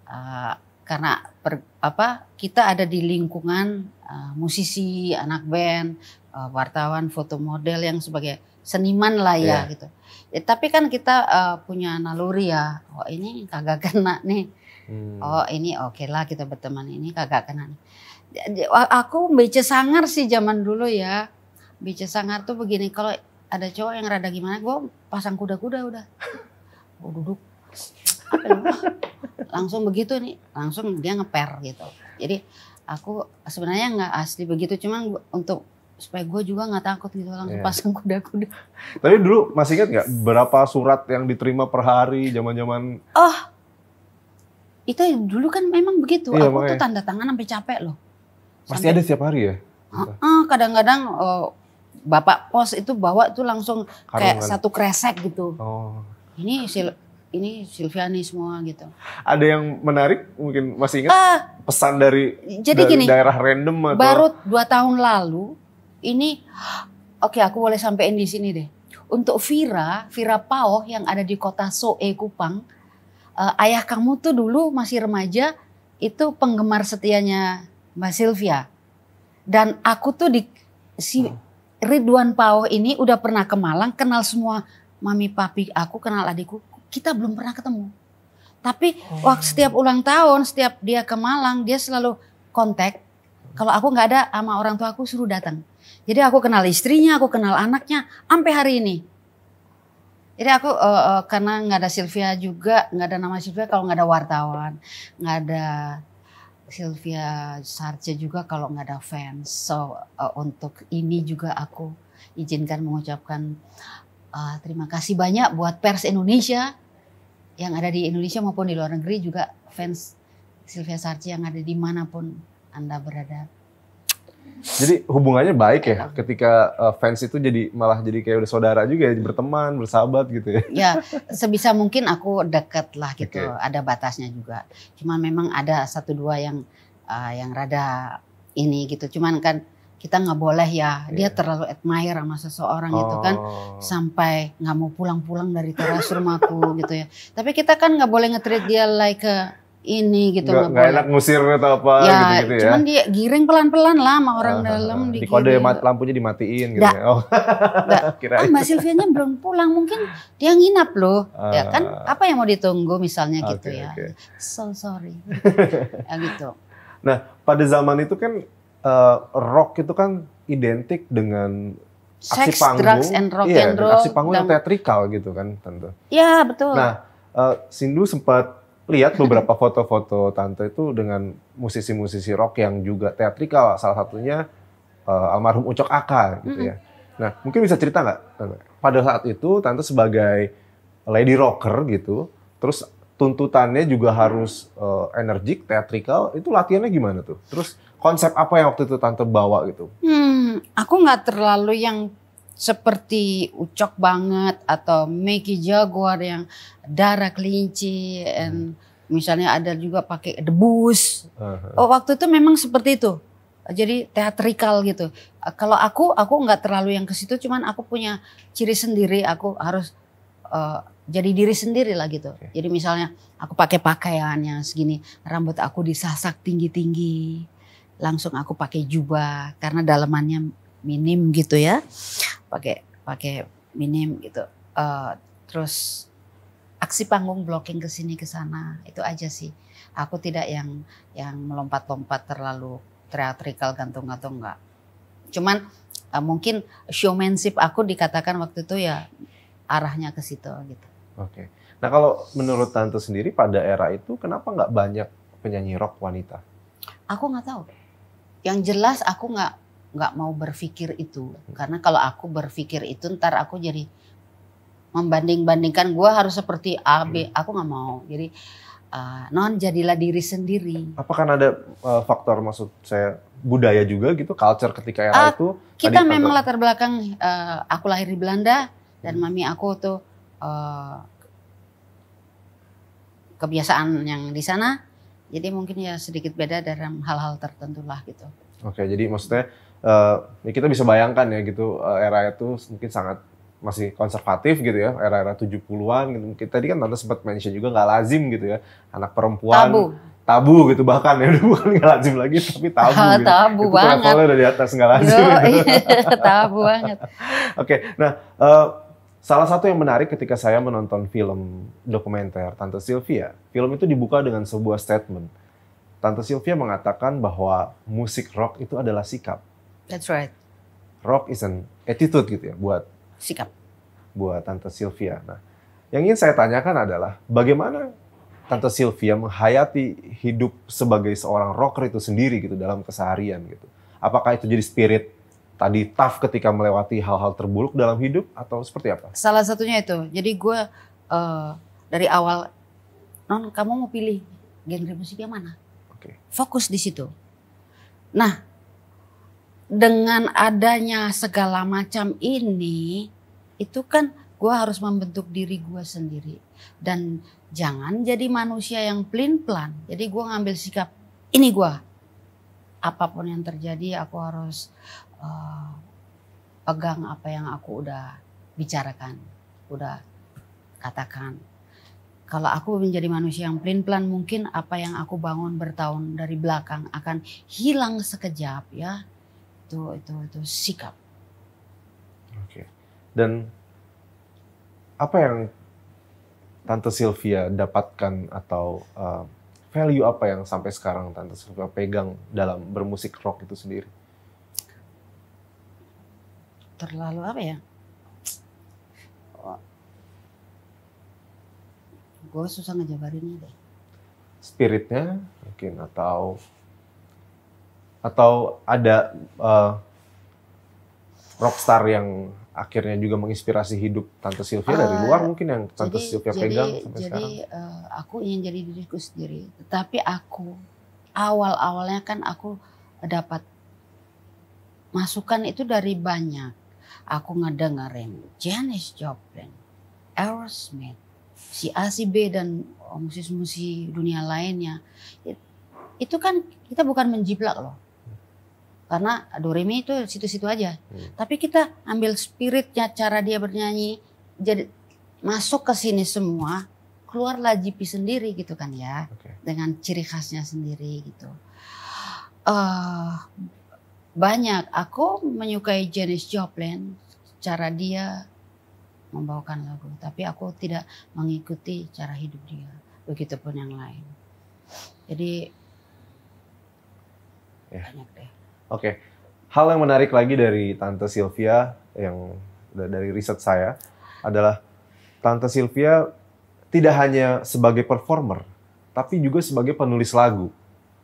uh, karena per, apa kita ada di lingkungan uh, musisi, anak band, uh, wartawan, foto model yang sebagai seniman lah ya yeah. gitu. Ya, tapi kan kita uh, punya naluri ya. Oh ini kagak kena nih. Hmm. Oh ini oke okay lah kita berteman ini kagak kena nih. Aku bece sangar sih zaman dulu ya. Bece sangar tuh begini kalau ada cowok yang rada gimana gue pasang kuda-kuda udah. Gue duduk langsung begitu nih langsung dia ngeper gitu jadi aku sebenarnya nggak asli begitu cuman untuk supaya gue juga nggak takut gitu langsung yeah. pasang kuda-kuda. Tapi dulu masih ingat nggak berapa surat yang diterima per hari zaman-zaman? Oh, itu dulu kan memang begitu. Iya, aku makanya. tuh tanda tangan sampai capek loh. Pasti ada setiap hari ya? Uh, kadang-kadang uh, bapak pos itu bawa tuh langsung Karungan. kayak kan? satu kresek gitu. Oh. Ini sih ini Sylvia nih semua gitu. Ada yang menarik mungkin masih ingat uh, pesan dari jadi dari gini, daerah random atau baru dua tahun lalu ini oke okay, aku boleh sampein di sini deh. Untuk Vira, Vira Pauh yang ada di kota Soe Kupang, uh, ayah kamu tuh dulu masih remaja itu penggemar setianya Mbak Sylvia. Dan aku tuh di si hmm. Ridwan Pauh ini udah pernah ke Malang, kenal semua mami papi aku, kenal adikku kita belum pernah ketemu. Tapi oh. waktu setiap ulang tahun, setiap dia ke Malang, dia selalu kontak. Kalau aku nggak ada sama orang tua aku suruh datang. Jadi aku kenal istrinya, aku kenal anaknya, sampai hari ini. Jadi aku uh, uh, karena nggak ada Sylvia juga, nggak ada nama Sylvia kalau nggak ada wartawan, nggak ada Sylvia Sarce juga kalau nggak ada fans. So uh, untuk ini juga aku izinkan mengucapkan Uh, terima kasih banyak buat pers Indonesia yang ada di Indonesia maupun di luar negeri juga fans Sylvia Sarce yang ada di dimanapun Anda berada. Jadi hubungannya baik ya ketika eh, fans itu jadi malah jadi kayak udah saudara juga ya, berteman, bersahabat gitu ya. Ya, sebisa mungkin aku deket lah gitu, okay. ada batasnya juga. Cuman memang ada satu dua yang uh, yang rada ini gitu. Cuman kan kita nggak boleh ya dia iya. terlalu admire sama seseorang oh. gitu kan oh. sampai nggak mau pulang-pulang dari teras rumahku gitu ya tapi kita kan nggak boleh ngetrit dia like a, ini gitu nggak, nggak enak ngusir atau apa ya, gitu, gitu ya cuman dia giring pelan-pelan lah sama orang uh, dalam di kode mat, lampunya dimatiin gitu nggak. ya oh Kira ah, kan mbak Silvianya belum pulang mungkin dia nginap loh uh, ya kan ah. apa yang mau ditunggu misalnya okay, gitu ya okay. so sorry ya gitu nah pada zaman itu kan uh, rock itu kan identik dengan Sex, aksi panggung, drugs, and rock iya, and roll, aksi panggung dan... yang teatrikal gitu kan tentu. Iya betul. Nah, uh, Sindu sempat lihat beberapa foto-foto tante itu dengan musisi-musisi rock yang juga teatrikal, salah satunya uh, almarhum Ucok Aka gitu mm-hmm. ya. Nah, mungkin bisa cerita nggak? Pada saat itu tante sebagai lady rocker gitu, terus tuntutannya juga harus uh, energik, teatrikal. Itu latihannya gimana tuh? Terus konsep apa yang waktu itu tante bawa gitu? Hmm, aku nggak terlalu yang seperti Ucok banget atau Meki Jaguar yang darah kelinci and misalnya ada juga pakai debus. Uh-huh. Oh, waktu itu memang seperti itu. Jadi teatrikal gitu. Eh, kalau aku aku nggak terlalu yang ke situ cuman aku punya ciri sendiri aku harus uh, jadi diri sendiri lah gitu. Okay. Jadi misalnya aku pakai pakaian yang segini, rambut aku disasak tinggi-tinggi langsung aku pakai jubah karena dalamannya minim gitu ya pakai pakai minim gitu uh, terus aksi panggung blocking ke sini ke sana itu aja sih aku tidak yang yang melompat-lompat terlalu teatrikal gantung-gantung enggak cuman uh, mungkin showmanship aku dikatakan waktu itu ya arahnya ke situ gitu oke okay. nah kalau menurut tante sendiri pada era itu kenapa nggak banyak penyanyi rock wanita aku nggak tahu yang jelas aku nggak nggak mau berpikir itu karena kalau aku berpikir itu ntar aku jadi membanding-bandingkan gue harus seperti A B hmm. aku nggak mau jadi uh, non jadilah diri sendiri apakah ada uh, faktor maksud saya budaya juga gitu culture ketika era uh, itu kita tadi memang latar belakang uh, aku lahir di Belanda dan hmm. mami aku tuh uh, kebiasaan yang di sana jadi mungkin ya sedikit beda dalam hal-hal tertentu lah gitu. Oke, jadi maksudnya uh, ya kita bisa bayangkan ya gitu uh, era itu mungkin sangat masih konservatif gitu ya era-era 70-an gitu. Kita tadi kan Tante sempat mention juga nggak lazim gitu ya anak perempuan tabu tabu gitu bahkan ya udah bukan nggak lazim lagi tapi tabu gitu. tabu itu banget. levelnya udah di atas nggak lazim. Yo, gitu. tabu banget. Oke, nah uh, Salah satu yang menarik ketika saya menonton film dokumenter Tante Sylvia, film itu dibuka dengan sebuah statement. Tante Sylvia mengatakan bahwa musik rock itu adalah sikap. That's right. Rock is an attitude gitu ya buat sikap. Buat Tante Sylvia. Nah, yang ingin saya tanyakan adalah bagaimana Tante Sylvia menghayati hidup sebagai seorang rocker itu sendiri gitu dalam keseharian gitu. Apakah itu jadi spirit tadi tough ketika melewati hal-hal terburuk dalam hidup atau seperti apa? Salah satunya itu. Jadi gue uh, dari awal, non kamu mau pilih genre musiknya mana? Oke. Okay. Fokus di situ. Nah, dengan adanya segala macam ini, itu kan gue harus membentuk diri gue sendiri dan jangan jadi manusia yang plin plan. Jadi gue ngambil sikap ini gue apapun yang terjadi aku harus Eh, pegang apa yang aku udah bicarakan, udah katakan. Kalau aku menjadi manusia yang pelan pelan mungkin apa yang aku bangun bertahun dari belakang akan hilang sekejap ya. Itu itu itu sikap. Oke. Dan apa yang Tante Sylvia dapatkan atau uh, value apa yang sampai sekarang Tante Sylvia pegang dalam bermusik rock itu sendiri? terlalu apa ya gue susah ngejabarinnya deh spiritnya mungkin atau atau ada uh, rockstar yang akhirnya juga menginspirasi hidup Tante Sylvia uh, dari eh, luar mungkin yang Tante jadi, Sylvia pegang jadi, sampai jadi, sekarang. uh, aku ingin jadi diriku sendiri, tetapi aku awal-awalnya kan aku dapat masukan itu dari banyak aku ngedengerin Janis Joplin, Aerosmith, si A, si B dan musisi-musisi dunia lainnya. Itu kan kita bukan menjiplak loh. Karena Doremi itu situ-situ aja. Hmm. Tapi kita ambil spiritnya, cara dia bernyanyi. Jadi masuk ke sini semua, keluarlah JP sendiri gitu kan ya. Okay. Dengan ciri khasnya sendiri gitu. Uh, banyak. Aku menyukai Janis Joplin cara dia membawakan lagu, tapi aku tidak mengikuti cara hidup dia, begitupun yang lain. Jadi yeah. banyak deh. Oke, okay. hal yang menarik lagi dari Tante Sylvia yang dari riset saya adalah Tante Sylvia tidak hanya sebagai performer, tapi juga sebagai penulis lagu.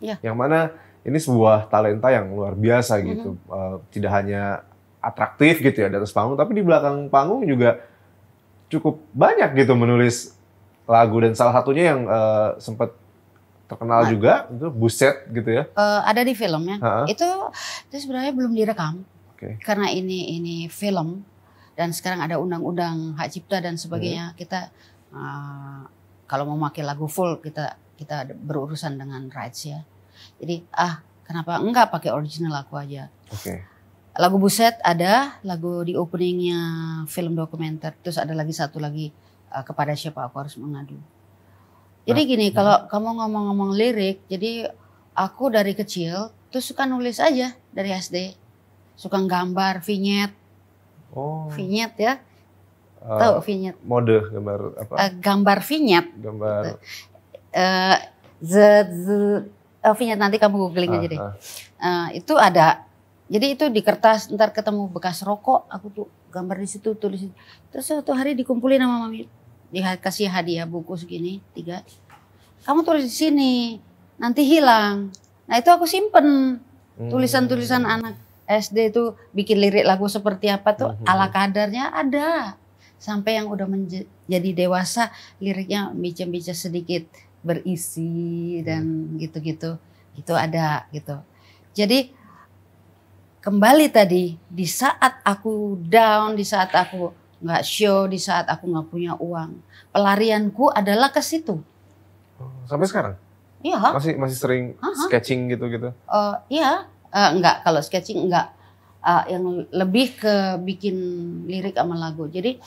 yeah. Yang mana ini sebuah talenta yang luar biasa mm-hmm. gitu. Mm-hmm. Uh, tidak hanya atraktif gitu ya di atas panggung, tapi di belakang panggung juga cukup banyak gitu menulis lagu dan salah satunya yang uh, eh, sempat terkenal nah. juga itu Buset gitu ya. Uh, ada di filmnya. Ha-ha. Itu itu sebenarnya belum direkam. Okay. Karena ini ini film dan sekarang ada undang-undang hak cipta dan sebagainya. Hmm. Kita uh, kalau mau pakai lagu full kita kita berurusan dengan rights ya. Jadi ah kenapa enggak pakai original lagu aja. Oke. Okay. Lagu Buset ada, lagu di openingnya film dokumenter. Terus ada lagi satu lagi uh, kepada siapa aku harus mengadu. Jadi nah, gini, nah. kalau kamu ngomong-ngomong lirik, jadi aku dari kecil terus suka nulis aja dari SD. Suka gambar, vinyet. Oh. Vinyet ya. Uh, Tahu vinyet? Mode gambar apa? Uh, gambar vinyet. Gambar. Gitu. Uh, z, z, uh, eh, Vinya nanti kamu googling ah, aja deh. Uh. Uh, itu ada jadi itu di kertas ntar ketemu bekas rokok aku tuh gambar di situ tulis terus suatu hari dikumpulin sama mami dikasih hadiah buku segini tiga kamu tulis di sini nanti hilang nah itu aku simpen hmm. tulisan-tulisan anak SD itu bikin lirik lagu seperti apa tuh hmm. ala kadarnya ada sampai yang udah menjadi dewasa liriknya bica-bica sedikit berisi iya. dan gitu-gitu itu ada gitu. Jadi kembali tadi di saat aku down, di saat aku nggak show, di saat aku nggak punya uang, pelarianku adalah ke situ. Oh, sampai sekarang? Iya. Masih masih sering uh-huh. sketching gitu-gitu? Uh, iya, uh, nggak kalau sketching nggak uh, yang lebih ke bikin lirik sama lagu. Jadi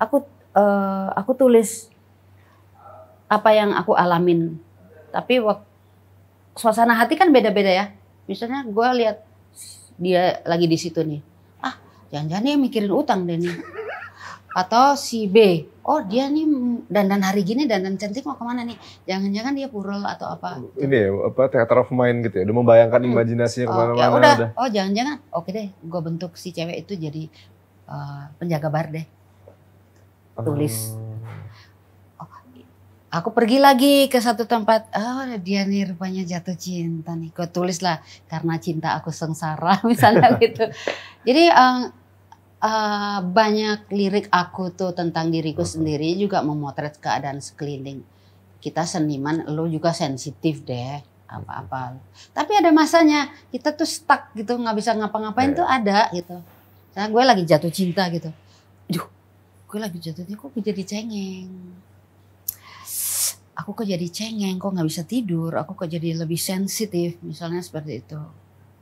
aku uh, aku tulis apa yang aku alamin. Tapi suasana hati kan beda-beda ya. Misalnya gue lihat dia lagi di situ nih. Ah, jangan-jangan dia mikirin utang deh nih. Atau si B, oh dia nih dandan hari gini dandan cantik mau kemana nih? Jangan-jangan dia purul atau apa? Ini ya, apa teater of mind gitu ya? Udah membayangkan hmm. imajinasinya oh, kemana-mana. Oh, udah. udah. Oh jangan-jangan, oke deh, gue bentuk si cewek itu jadi uh, penjaga bar deh. Ah. Tulis aku pergi lagi ke satu tempat. Oh, dia nih rupanya jatuh cinta nih. Kau tulis lah karena cinta aku sengsara misalnya gitu. Jadi um, uh, banyak lirik aku tuh tentang diriku sendiri juga memotret keadaan sekeliling. Kita seniman, lo juga sensitif deh apa-apa. Tapi ada masanya kita tuh stuck gitu, nggak bisa ngapa-ngapain yeah. tuh iya. ada gitu. Saya gue lagi jatuh cinta gitu. Aduh, gue lagi jatuh cinta kok gue jadi cengeng aku kok jadi cengeng, kok nggak bisa tidur, aku kok jadi lebih sensitif, misalnya seperti itu.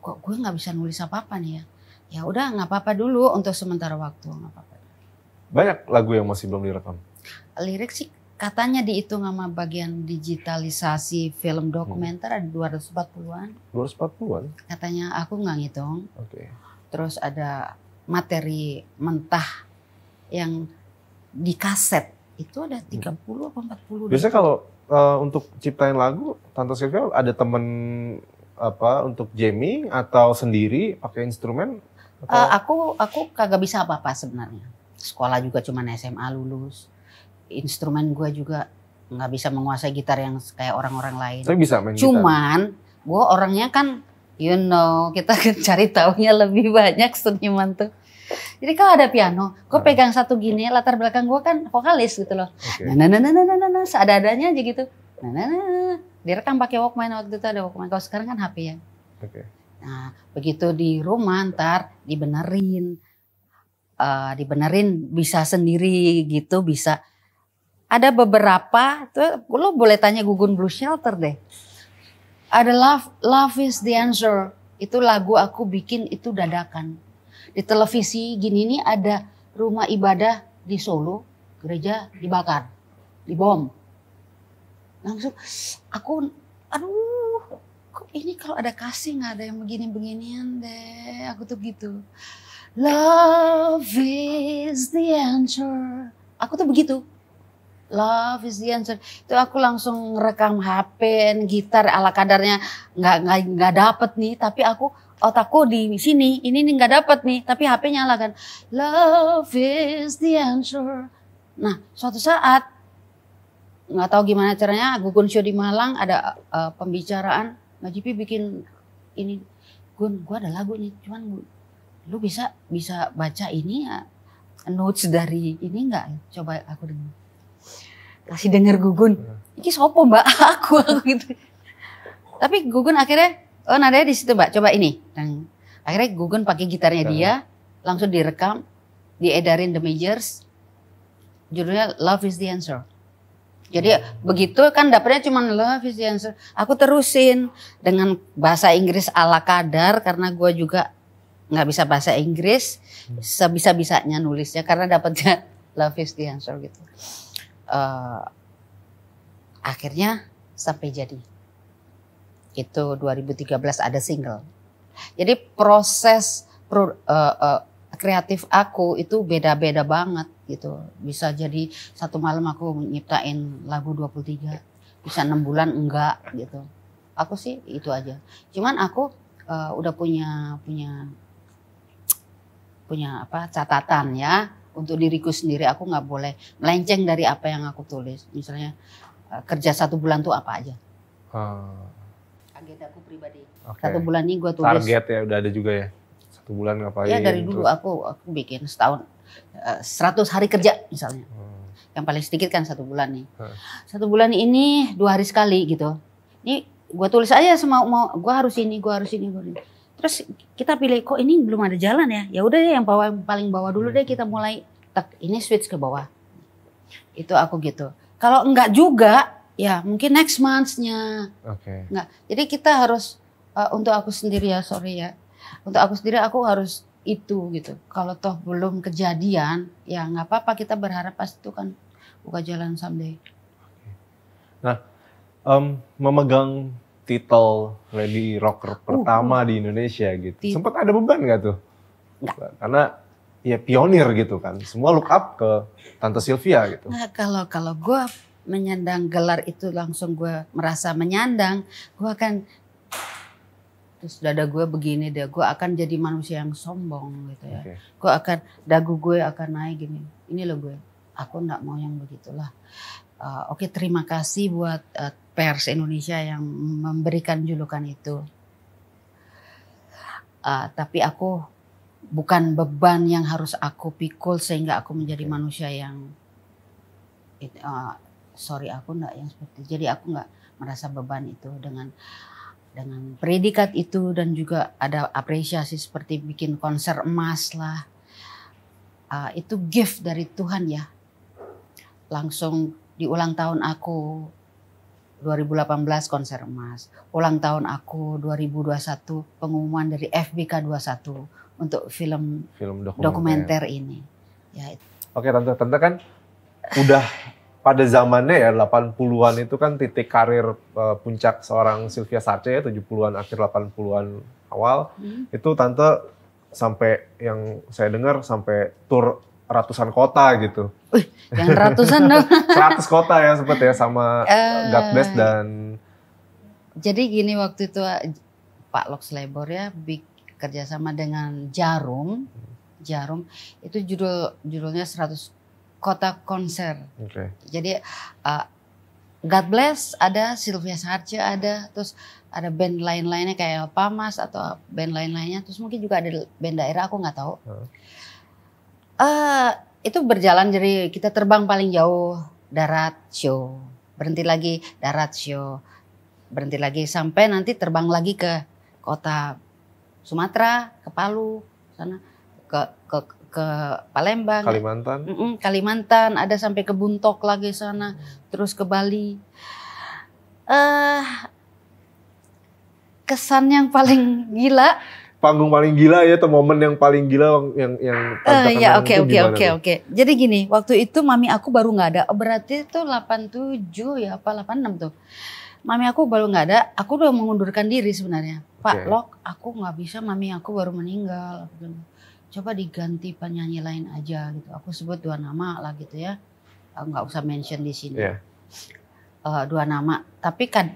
Kok gue nggak bisa nulis apa-apa nih ya? Ya udah nggak apa-apa dulu untuk sementara waktu, nggak apa-apa. Banyak lagu yang masih belum direkam? Lirik sih katanya dihitung sama bagian digitalisasi film hmm. dokumenter hmm. ada 240-an. 240-an? Katanya aku nggak ngitung. Oke. Okay. Terus ada materi mentah yang di kaset itu ada 30 hmm. apa 40. Biasanya kalau uh, untuk ciptain lagu, Tante Sylvia ada temen apa untuk jamming atau sendiri pakai instrumen? Atau? Uh, aku aku kagak bisa apa-apa sebenarnya. Sekolah juga cuma SMA lulus. Instrumen gue juga nggak bisa menguasai gitar yang kayak orang-orang lain. Tapi bisa main Cuman gue orangnya kan you know kita cari taunya lebih banyak seniman tuh jadi kalau ada piano, gue ah. pegang satu gini, latar belakang gue kan vokalis gitu loh. Okay. Nah, nah, nah, nah, nah, nah, nah, seada aja gitu. Nah, nah, nah, nah. Direkam pakai Walkman waktu itu ada Walkman. Kalau sekarang kan HP ya. Okay. Nah, begitu di rumah ntar dibenerin. Uh, dibenerin bisa sendiri gitu, bisa. Ada beberapa, tuh lo boleh tanya Gugun Blue Shelter deh. Ada Love, Love is the Answer. Itu lagu aku bikin itu dadakan di televisi gini nih ada rumah ibadah di Solo, gereja dibakar, dibom. Langsung aku, aduh, kok ini kalau ada kasih nggak ada yang begini-beginian deh, aku tuh gitu. Love is the answer. Aku tuh begitu. Love is the answer. Itu aku langsung rekam HP, gitar ala kadarnya nggak nggak nggak dapet nih, tapi aku otakku di sini, ini nih nggak dapat nih, tapi HP nyala kan. Love is the answer. Nah, suatu saat nggak tahu gimana caranya, Gugun Show di Malang ada uh, pembicaraan, Mbak Jipi bikin ini, Gun, gua ada lagu nih, cuman lu bisa bisa baca ini ya, notes dari ini nggak? Coba aku dengar. Kasih denger Gugun. Iya. Ini sopo mbak aku, aku gitu. Tapi Gugun akhirnya oh nadanya di situ mbak coba ini dan akhirnya Gugun pakai gitarnya dia langsung direkam diedarin The Majors judulnya Love is the Answer jadi hmm. begitu kan dapetnya cuma Love is the Answer aku terusin dengan bahasa Inggris ala kadar karena gue juga nggak bisa bahasa Inggris hmm. sebisa bisanya nulisnya karena dapetnya Love is the Answer gitu uh, akhirnya sampai jadi itu 2013 ada single. Jadi proses pro, uh, uh, kreatif aku itu beda-beda banget gitu. Bisa jadi satu malam aku nyiptain lagu 23, bisa enam bulan enggak gitu. Aku sih itu aja. Cuman aku uh, udah punya punya punya apa catatan ya untuk diriku sendiri aku nggak boleh melenceng dari apa yang aku tulis. Misalnya kerja satu bulan tuh apa aja. Hmm target aku pribadi. Okay. Satu bulan ini gue tulis. Target ya udah ada juga ya. Satu bulan ngapain? Ya dari dulu aku aku bikin setahun eh, seratus hari kerja misalnya. Hmm. Yang paling sedikit kan satu bulan nih. Hmm. Satu bulan ini dua hari sekali gitu. Ini gue tulis aja semau mau gue harus ini gue harus ini gue ini. Terus kita pilih kok ini belum ada jalan ya. Ya udah deh yang bawah paling bawah dulu deh kita mulai tek ini switch ke bawah. Itu aku gitu. Kalau enggak juga ya mungkin next month-nya. Oke. Okay. Nah, jadi kita harus uh, untuk aku sendiri ya, sorry ya. Untuk aku sendiri aku harus itu gitu. Kalau toh belum kejadian, ya nggak apa-apa kita berharap pasti itu kan buka jalan someday. Nah, um, memegang titel lady rocker uh, pertama uh, uh. di Indonesia gitu. Sempat ada beban gak tuh? Nah. Karena ya pionir gitu kan. Semua look up ke Tante Sylvia gitu. Nah, kalau kalau gue menyandang gelar itu langsung gue merasa menyandang, gue akan terus dada gue begini deh, gue akan jadi manusia yang sombong gitu ya. Okay. Gue akan dagu gue akan naik gini. Ini loh gue, aku nggak mau yang begitulah. Uh, Oke okay, terima kasih buat uh, pers Indonesia yang memberikan julukan itu. Uh, tapi aku bukan beban yang harus aku pikul sehingga aku menjadi manusia yang sorry aku enggak yang seperti jadi aku enggak merasa beban itu dengan dengan predikat itu dan juga ada apresiasi seperti bikin konser emas lah uh, itu gift dari Tuhan ya langsung di ulang tahun aku 2018 konser emas, ulang tahun aku 2021 pengumuman dari FBK 21 untuk film, film dokumenter. dokumenter ini. Ya. Oke tante, tante kan udah pada zamannya ya 80-an itu kan titik karir uh, puncak seorang Sylvia Sarce ya 70-an akhir 80-an awal hmm. itu tante sampai yang saya dengar sampai tur ratusan kota gitu. Uh, yang ratusan dong. Seratus kota ya sempat ya sama uh, God Bless dan Jadi gini waktu itu eh, Pak Lox Labor ya big, kerjasama dengan Jarum. Jarum itu judul judulnya 100 kota konser. Okay. Jadi uh, God Bless ada, Sylvia Sarce ada, terus ada band lain-lainnya kayak Pamas atau band lain-lainnya, terus mungkin juga ada band daerah aku nggak tahu. Hmm. Uh, itu berjalan jadi kita terbang paling jauh darat show, berhenti lagi darat show, berhenti lagi sampai nanti terbang lagi ke kota Sumatera, ke Palu, sana ke ke ke Palembang, Kalimantan, mm -mm, Kalimantan, ada sampai ke Buntok lagi sana, terus ke Bali. Uh, kesan yang paling gila. Panggung paling gila ya, atau momen yang paling gila yang yang. Uh, ya oke oke oke oke. Jadi gini, waktu itu mami aku baru nggak ada, berarti itu 87 ya apa 86 tuh. Mami aku baru nggak ada, aku udah mengundurkan diri sebenarnya. Pak okay. Lok, aku nggak bisa, mami aku baru meninggal. Aku bilang coba diganti penyanyi lain aja gitu. Aku sebut dua nama lah gitu ya. Nggak usah mention di sini. Yeah. Iya. Uh, dua nama. Tapi kan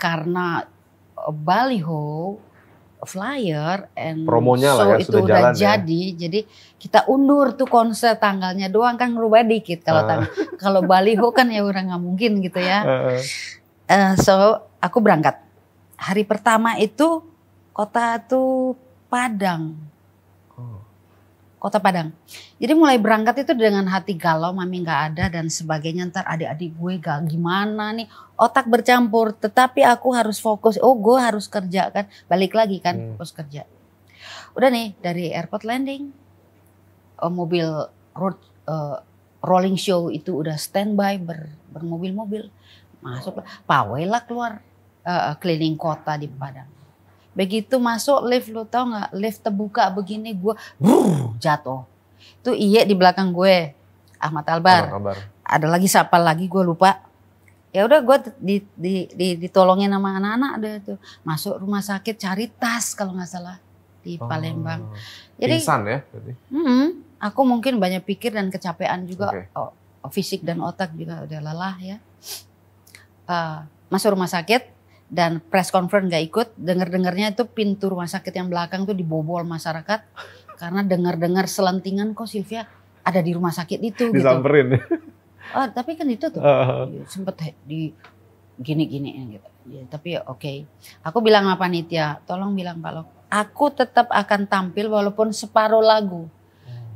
karena baliho, flyer, and promonya show lah ya, itu sudah, udah ya. jadi, ya. jadi kita undur tuh konser tanggalnya doang kan ngerubah dikit kalau uh. kalau baliho kan ya udah nggak mungkin gitu ya. Uh. Uh, so aku berangkat. Hari pertama itu kota tuh Padang Kota Padang. Jadi mulai berangkat itu dengan hati galau, mami nggak ada dan sebagainya. Ntar adik-adik gue gak gimana nih, otak bercampur. Tetapi aku harus fokus. Oh, gue harus kerja kan, balik lagi kan, hmm. fokus kerja. Udah nih dari airport landing, eh, mobil road uh, rolling show itu udah standby ber, bermobil-mobil, masuk pawai lah keluar uh, keliling kota di Padang. Begitu masuk lift lu tau gak? lift terbuka begini gue jatuh. Itu iya di belakang gue Ahmad Albar. Albar. Ada lagi siapa lagi gue lupa. Ya udah gue di, di, di, ditolongin sama anak-anak ada tuh masuk rumah sakit cari tas kalau nggak salah di oh. Palembang. Jadi pingsan ya Mm -hmm, aku mungkin banyak pikir dan kecapean juga okay. oh, fisik dan otak juga udah lelah ya. Uh, masuk rumah sakit dan press conference nggak ikut. Dengar-dengarnya itu pintu rumah sakit yang belakang tuh dibobol masyarakat karena dengar-dengar selentingan kok Sylvia ada di rumah sakit itu gitu. Disamperin. gitu. Oh, tapi kan itu tuh uh. sempet di gini-gini gitu. Ya, tapi ya oke. Okay. Aku bilang sama panitia, tolong bilang Pak Lok, aku tetap akan tampil walaupun separuh lagu. Hmm.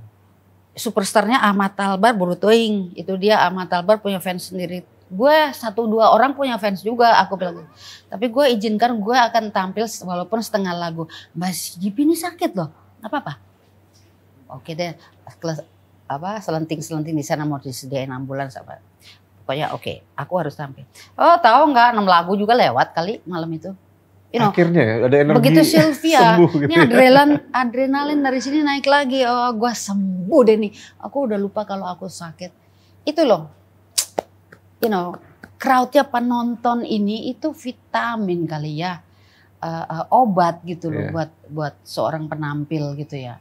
Superstarnya Ahmad Albar Borutoing. Itu dia Ahmad Albar punya fans sendiri gue satu dua orang punya fans juga aku bilang tapi gue izinkan gue akan tampil walaupun setengah lagu mas Jipi ini sakit loh apa apa oke deh kelas apa selenting selenting di sana mau disediain ambulans apa pokoknya oke okay, aku harus tampil oh tahu nggak enam lagu juga lewat kali malam itu you know, akhirnya ya ada energi begitu Sylvia ini gitu ini adrenalin ya. adrenalin dari sini naik lagi oh gue sembuh deh nih aku udah lupa kalau aku sakit itu loh you know crowdnya penonton ini itu vitamin kali ya uh, uh, obat gitu loh yeah. buat buat seorang penampil gitu ya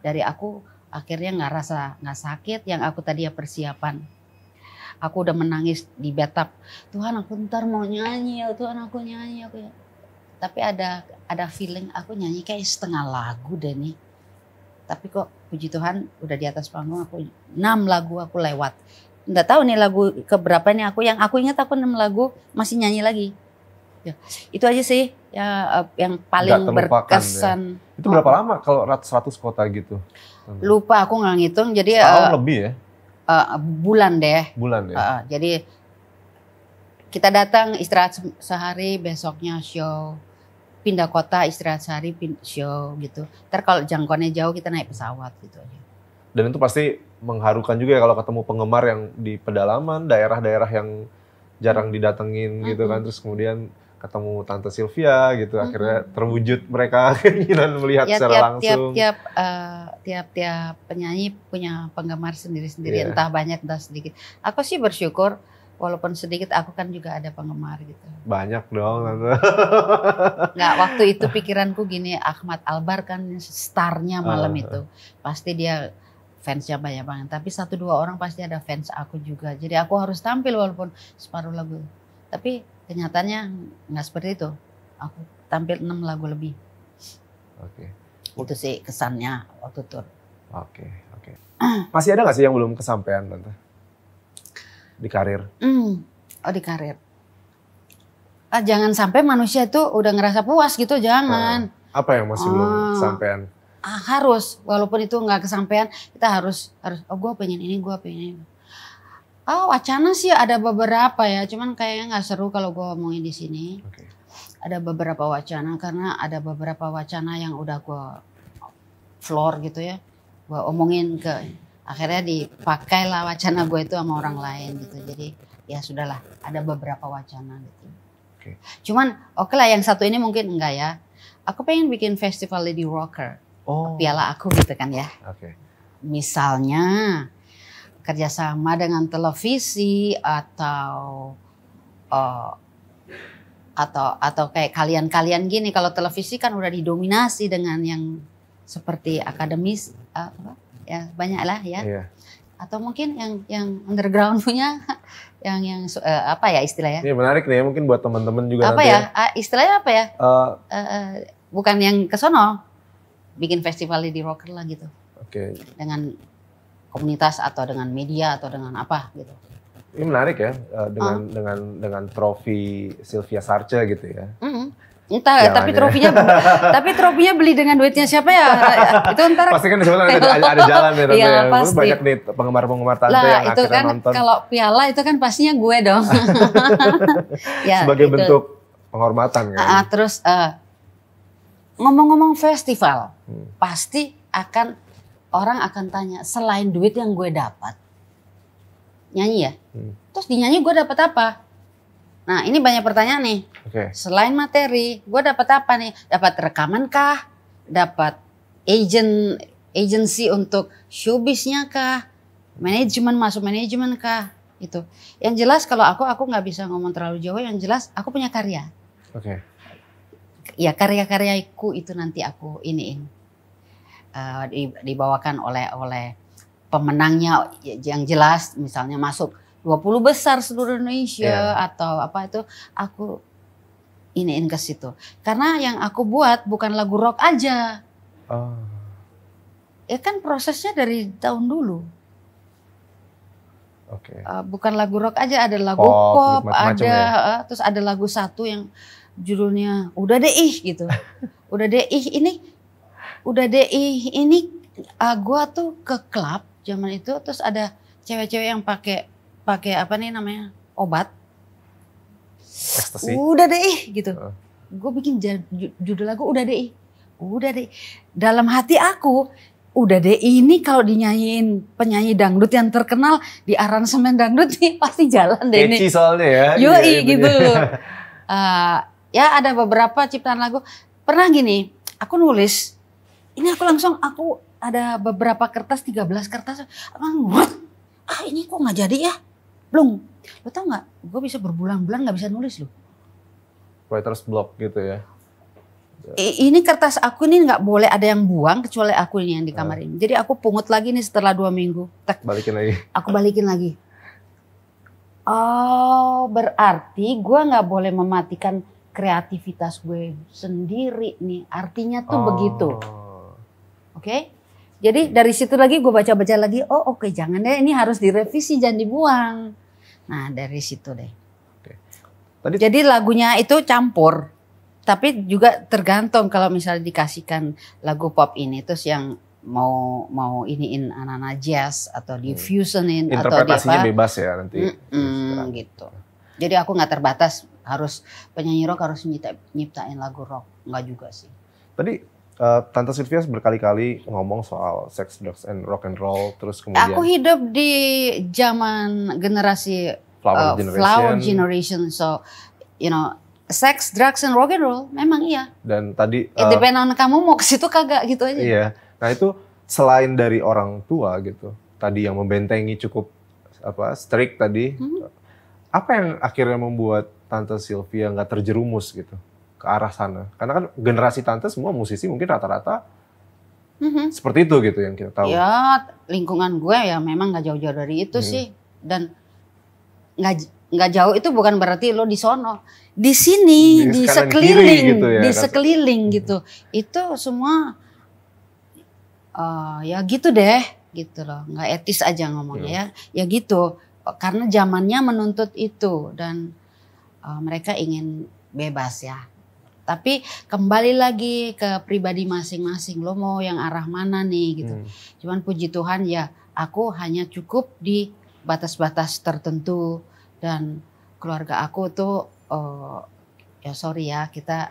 dari aku akhirnya nggak rasa nggak sakit yang aku tadi ya persiapan aku udah menangis di bathtub Tuhan aku ntar mau nyanyi ya Tuhan aku nyanyi aku nyanyi. tapi ada ada feeling aku nyanyi kayak setengah lagu deh nih tapi kok puji Tuhan udah di atas panggung aku enam lagu aku lewat nggak tahu nih lagu keberapa nih aku yang aku ingat aku enam lagu masih nyanyi lagi ya itu aja sih ya yang paling ya. berkesan ya. itu berapa oh. lama kalau ratus 100 kota gitu lupa aku nggak ngitung jadi tahun uh, eh, lebih ya uh, bulan deh bulan ya uh, jadi kita datang istirahat sehari besoknya show pindah kota istirahat sehari show gitu ntar kalau jangkauannya jauh kita naik pesawat gitu aja dan itu pasti mengharukan juga ya kalau ketemu penggemar yang di pedalaman, daerah-daerah yang jarang hmm. didatengin mm-hmm. gitu kan. Hmm. Terus kemudian ketemu Tante Sylvia gitu mm-hmm. akhirnya terwujud mereka keinginan melihat ya, secara tiap, langsung. Tiap-tiap uh, eh, tiap-tiap penyanyi punya penggemar sendiri-sendiri yeah. entah banyak entah sedikit. Aku sih bersyukur walaupun sedikit aku kan juga ada penggemar gitu. Banyak dong hmm. tante. Nggak waktu itu pikiranku gini Ahmad Albar kan starnya malam uh. itu pasti dia fansnya banyak banget tapi satu dua orang pasti ada fans aku juga jadi aku harus tampil walaupun separuh lagu tapi kenyataannya nggak seperti itu aku tampil enam lagu lebih oke okay. itu sih kesannya waktu tur oke okay, oke okay. masih ada nggak sih yang belum kesampaian tante di karir mm, oh di karir ah, jangan sampai manusia itu udah ngerasa puas gitu jangan nah, apa yang masih oh. belum ah. kesampaian Ah, harus walaupun itu nggak kesampaian kita harus harus oh gue pengen ini gue pengen ini oh wacana sih ada beberapa ya cuman kayaknya nggak seru kalau gue ngomongin di sini okay. ada beberapa wacana karena ada beberapa wacana yang udah gue floor gitu ya gue omongin ke akhirnya dipakailah wacana gue itu sama orang lain gitu jadi ya sudahlah ada beberapa wacana gitu okay. cuman oke okay lah yang satu ini mungkin enggak ya aku pengen bikin festival lady rocker oh. piala aku gitu kan ya. Okay. Misalnya kerjasama dengan televisi atau uh, atau atau kayak kalian-kalian gini kalau televisi kan udah didominasi dengan yang seperti akademis uh, ya banyak lah ya. Yeah. Atau mungkin yang yang underground punya yang yang uh, apa ya istilahnya? Ini iya, menarik nih ya. mungkin buat teman-teman juga. Apa nanti ya? ya? Ah, istilahnya apa ya? Uh, uh, bukan yang kesono bikin festival di rocker lah gitu. Oke. Okay. Dengan komunitas atau dengan media atau dengan apa gitu. Ini menarik ya eh, dengan uh. dengan dengan trofi Sylvia Sarce gitu ya. Mm -hmm. Entah, Jalannya. tapi trofinya tapi trofinya beli dengan duitnya siapa ya? Itu ntar pasti kan sebenarnya ada, ada, ada jalan ya, iya, ya, ya. banyak nih penggemar-penggemar tante lah, yang itu kan nonton. Kalau piala itu kan pastinya gue dong. ya, Sebagai itu. bentuk penghormatan kan. uh, terus eh, ngomong-ngomong uh, festival, hmm. pasti akan orang akan tanya selain duit yang gue dapat nyanyi ya hmm. terus dinyanyi gue dapat apa nah ini banyak pertanyaan nih okay. selain materi gue dapat apa nih dapat rekaman kah dapat agent agency untuk showbiznya kah manajemen masuk manajemen kah itu yang jelas kalau aku aku nggak bisa ngomong terlalu jauh yang jelas aku punya karya okay ya karya-karyaku itu nanti aku iniin uh, dibawakan oleh oleh pemenangnya yang jelas misalnya masuk 20 besar seluruh Indonesia yeah. atau apa itu aku iniin ke situ karena yang aku buat bukan lagu rock aja oh. ya kan prosesnya dari tahun dulu Okay. Uh, eh, bukan lagu rock aja, ada lagu pop, pop macem -macem ada ya? uh, terus ada lagu satu yang judulnya udah deh ih gitu. Udah deh ih ini udah deh ih ini uh, gua tuh ke klub zaman itu terus ada cewek-cewek yang pakai pakai apa nih namanya? obat. Ekstasi. Udah deh ih gitu. Uh. Gue bikin judul lagu udah deh ih. Udah deh. Dalam hati aku udah deh ini kalau dinyanyiin penyanyi dangdut yang terkenal di aransemen dangdut nih pasti jalan deh ini. soalnya ya. Yoi iya, iya, iya. gitu. uh, ya ada beberapa ciptaan lagu. Pernah gini, aku nulis, ini aku langsung aku ada beberapa kertas, 13 kertas. What? Ah ini kok nggak jadi ya? Belum. Lo tau nggak? Gue bisa berbulan-bulan nggak bisa nulis loh. Writer's block gitu ya? ini kertas aku ini nggak boleh ada yang buang kecuali aku ini yang di kamar ini. Ah. Jadi aku pungut lagi nih setelah dua minggu. Tek. Balikin lagi. Aku balikin lagi. Oh berarti gue nggak boleh mematikan kreativitas gue sendiri nih. Artinya tuh oh. begitu. Oke? Okay? Jadi dari situ lagi gue baca-baca lagi, oh oke okay, jangan deh ini harus direvisi jangan dibuang. Nah, dari situ deh. Okay. Jadi lagunya itu campur. Tapi juga tergantung kalau misalnya dikasihkan lagu pop ini terus yang mau mau iniin anak-anak jazz atau hmm. di fusionin atau di apa. bebas ya nanti. Mm -mm, gitu. Jadi aku nggak terbatas harus penyanyi rock harus nyipta, nyiptain lagu rock nggak juga sih tadi uh, Tante Sylvia berkali-kali ngomong soal sex, drugs, and rock and roll. Terus kemudian aku hidup di zaman generasi flower, uh, generation. flower generation, so you know. Sex, drugs, and rock and roll, memang iya. Dan tadi, it uh, eh, depend on kamu mau ke situ kagak gitu aja. Iya, nah itu selain dari orang tua gitu, tadi yang membentengi cukup apa strict tadi, hmm. apa yang akhirnya membuat tante Sylvia nggak terjerumus gitu ke arah sana karena kan generasi tante semua musisi mungkin rata-rata mm-hmm. seperti itu gitu yang kita tahu ya lingkungan gue ya memang nggak jauh-jauh dari itu hmm. sih dan nggak nggak jauh itu bukan berarti lo disono di sini di, di sekeliling gitu ya, di kan? sekeliling mm-hmm. gitu hmm. itu semua uh, ya gitu deh gitu loh nggak etis aja ngomongnya hmm. ya ya gitu karena zamannya menuntut itu dan uh, mereka ingin bebas ya. Tapi kembali lagi ke pribadi masing-masing. Lo mau yang arah mana nih gitu. Hmm. Cuman puji Tuhan ya aku hanya cukup di batas-batas tertentu dan keluarga aku tuh uh, ya sorry ya kita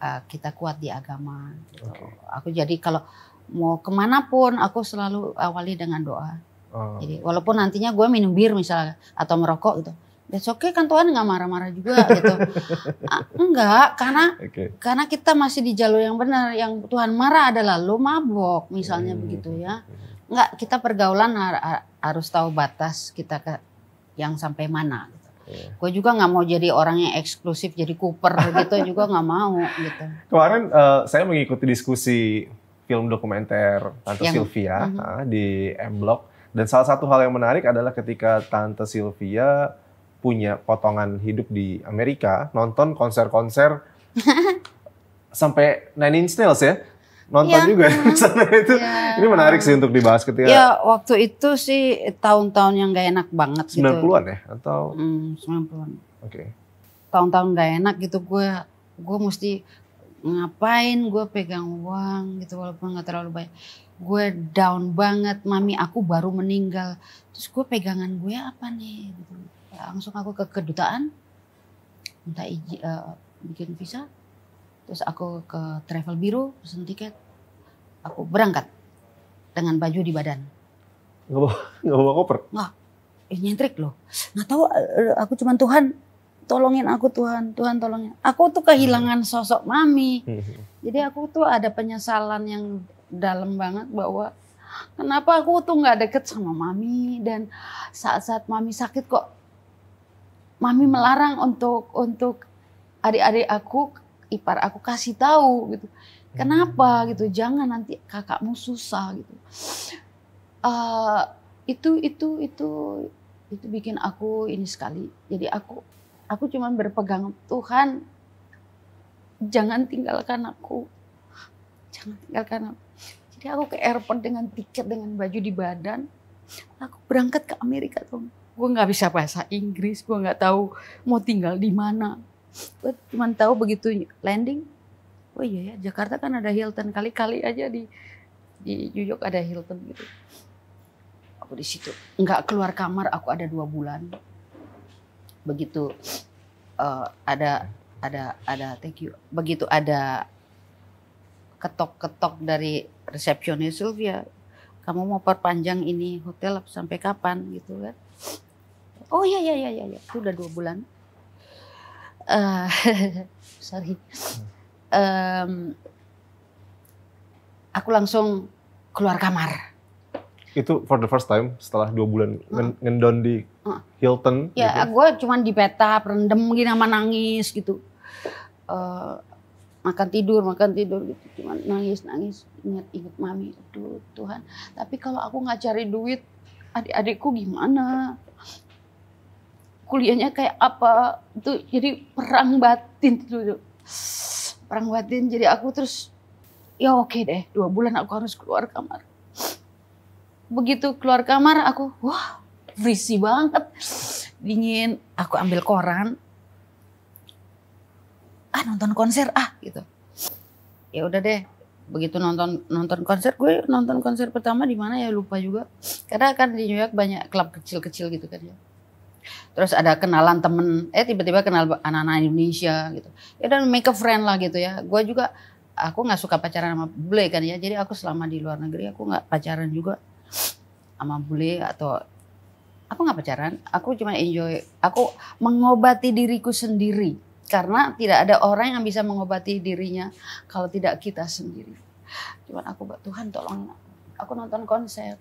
uh, kita kuat di agama. Gitu. Okay. Aku jadi kalau mau kemanapun aku selalu awali dengan doa. Oh. Jadi walaupun nantinya gue minum bir misalnya atau merokok gitu, that's okay kan Tuhan nggak marah-marah juga gitu. ah, enggak, karena okay. karena kita masih di jalur yang benar. Yang Tuhan marah adalah lo mabok misalnya hmm. begitu ya. Enggak, kita pergaulan har harus tahu batas kita ke yang sampai mana. Gitu. Yeah. Gue juga nggak mau jadi orang yang eksklusif, jadi Cooper gitu juga nggak mau gitu. Kemarin uh, saya mengikuti diskusi film dokumenter Tante yang, Sylvia uh mhm. ah, -huh. di M Block dan salah satu hal yang menarik adalah ketika Tante Sylvia punya potongan hidup di Amerika nonton konser-konser sampai Nine Inch Nails ya nonton ya, juga sampai sana itu ya. ini menarik sih untuk dibahas ketika ya waktu itu sih tahun-tahun yang gak enak banget 90-an gitu. ya atau hmm, 90-an oke okay. tahun-tahun gak enak gitu gue gue mesti ngapain gue pegang uang gitu walaupun nggak terlalu banyak gue down banget mami aku baru meninggal terus gue pegangan gue apa nih gitu langsung aku ke kedutaan minta izin uh, eh, bikin visa terus aku ke travel biru pesen tiket aku berangkat dengan baju di badan nggak bawa nggak bawa koper nggak eh, nyentrik loh nggak tahu eh, aku cuman Tuhan tolongin aku Tuhan Tuhan tolongin aku tuh kehilangan hmm. sosok mami hmm. jadi aku tuh ada penyesalan yang dalam banget bahwa kenapa aku tuh nggak deket sama mami dan saat-saat mami sakit kok mami melarang untuk untuk adik-adik aku, ipar aku kasih tahu gitu. Kenapa hmm. gitu? Jangan nanti kakakmu susah gitu. Uh, itu itu itu itu bikin aku ini sekali. Jadi aku aku cuma berpegang Tuhan jangan tinggalkan aku. Jangan tinggalkan aku. Jadi aku ke airport dengan tiket dengan baju di badan. Aku berangkat ke Amerika tuh gue nggak bisa bahasa Inggris gue nggak tahu mau tinggal di mana gue cuma tahu begitu landing oh iya ya Jakarta kan ada Hilton kali-kali aja di di New York ada Hilton gitu aku di situ nggak keluar kamar aku ada dua bulan begitu uh, ada ada ada thank you begitu ada ketok-ketok dari resepsionis Sylvia kamu mau perpanjang ini hotel sampai kapan gitu kan oh iya, iya iya iya iya itu udah dua bulan uh, sorry um, aku langsung keluar kamar itu for the first time setelah dua bulan uh. ngendon di Hilton ya gitu. gue cuman di peta rendem gini sama nangis gitu uh, makan tidur makan tidur gitu cuman nangis nangis ingat ingat mami aduh Tuhan tapi kalau aku nggak cari duit adik-adikku gimana kuliahnya kayak apa itu jadi perang batin itu perang batin jadi aku terus ya oke okay deh dua bulan aku harus keluar kamar begitu keluar kamar aku wah berisi banget dingin aku ambil koran ah nonton konser ah gitu ya udah deh begitu nonton nonton konser gue nonton konser pertama di mana ya lupa juga karena kan di New York banyak klub kecil-kecil gitu kan ya terus ada kenalan temen eh tiba-tiba kenal anak-anak Indonesia gitu ya dan make a friend lah gitu ya gue juga aku nggak suka pacaran sama bule kan ya jadi aku selama di luar negeri aku nggak pacaran juga sama bule atau aku nggak pacaran aku cuma enjoy aku mengobati diriku sendiri karena tidak ada orang yang bisa mengobati dirinya kalau tidak kita sendiri cuman aku buat Tuhan tolong aku nonton konser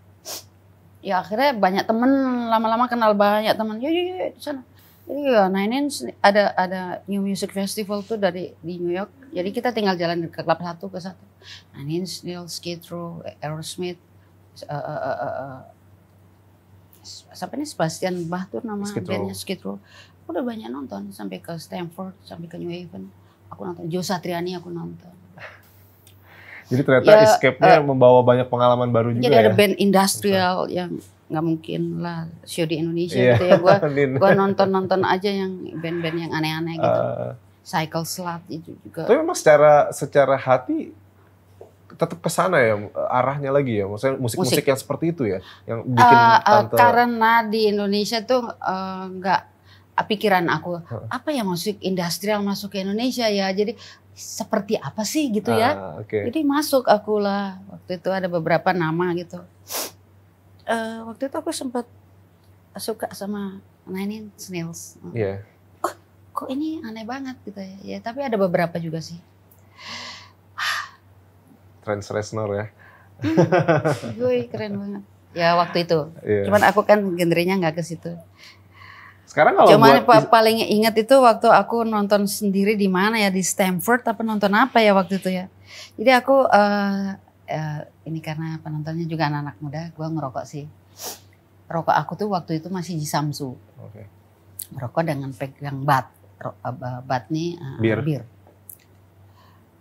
ya akhirnya banyak temen lama-lama kenal banyak temen, ya ya di sana Jadi ya, nah ini ada ada New Music Festival tuh dari di New York jadi kita tinggal jalan ke klub satu ke satu nah ini Neil Skid Row Aerosmith uh, uh, uh, uh, siapa ini Sebastian Bach tuh nama Skid bandnya Skid Row aku udah banyak nonton sampai ke Stanford sampai ke New Haven aku nonton Joe Satriani aku nonton jadi ternyata ya, escape-nya uh, membawa banyak pengalaman baru juga jadi ya. Jadi ada band industrial Entah. yang nggak mungkin lah show di Indonesia yeah. gitu ya. Gua nonton-nonton aja yang band-band yang aneh-aneh gitu. Uh, Cycle Slut itu juga. Tapi memang secara secara hati tetap kesana ya arahnya lagi ya. Maksudnya musik-musik yang seperti itu ya yang bikin uh, uh, tante karena di Indonesia tuh nggak uh, pikiran aku apa ya musik industrial masuk ke Indonesia ya jadi seperti apa sih gitu ya. Uh, ah, okay. Jadi masuk aku lah waktu itu ada beberapa nama gitu. Uh, waktu itu aku sempat suka sama nah Nine snails. Nails. Iya. Yeah. Oh, kok ini aneh banget gitu ya. Ya tapi ada beberapa juga sih. Trans Reznor ya. Hmm, gue keren banget. Ya waktu itu. Yeah. Cuman aku kan genrenya nggak ke situ. Sekarang kalau Cuman buat... paling ingat itu waktu aku nonton sendiri di mana ya di Stanford apa nonton apa ya waktu itu ya. Jadi aku uh, uh, ini karena penontonnya juga anak-anak muda, gua ngerokok sih. Rokok aku tuh waktu itu masih di Samsu. Oke. Okay. dengan pegang bat. Eh, bat nih uh, bir. bir.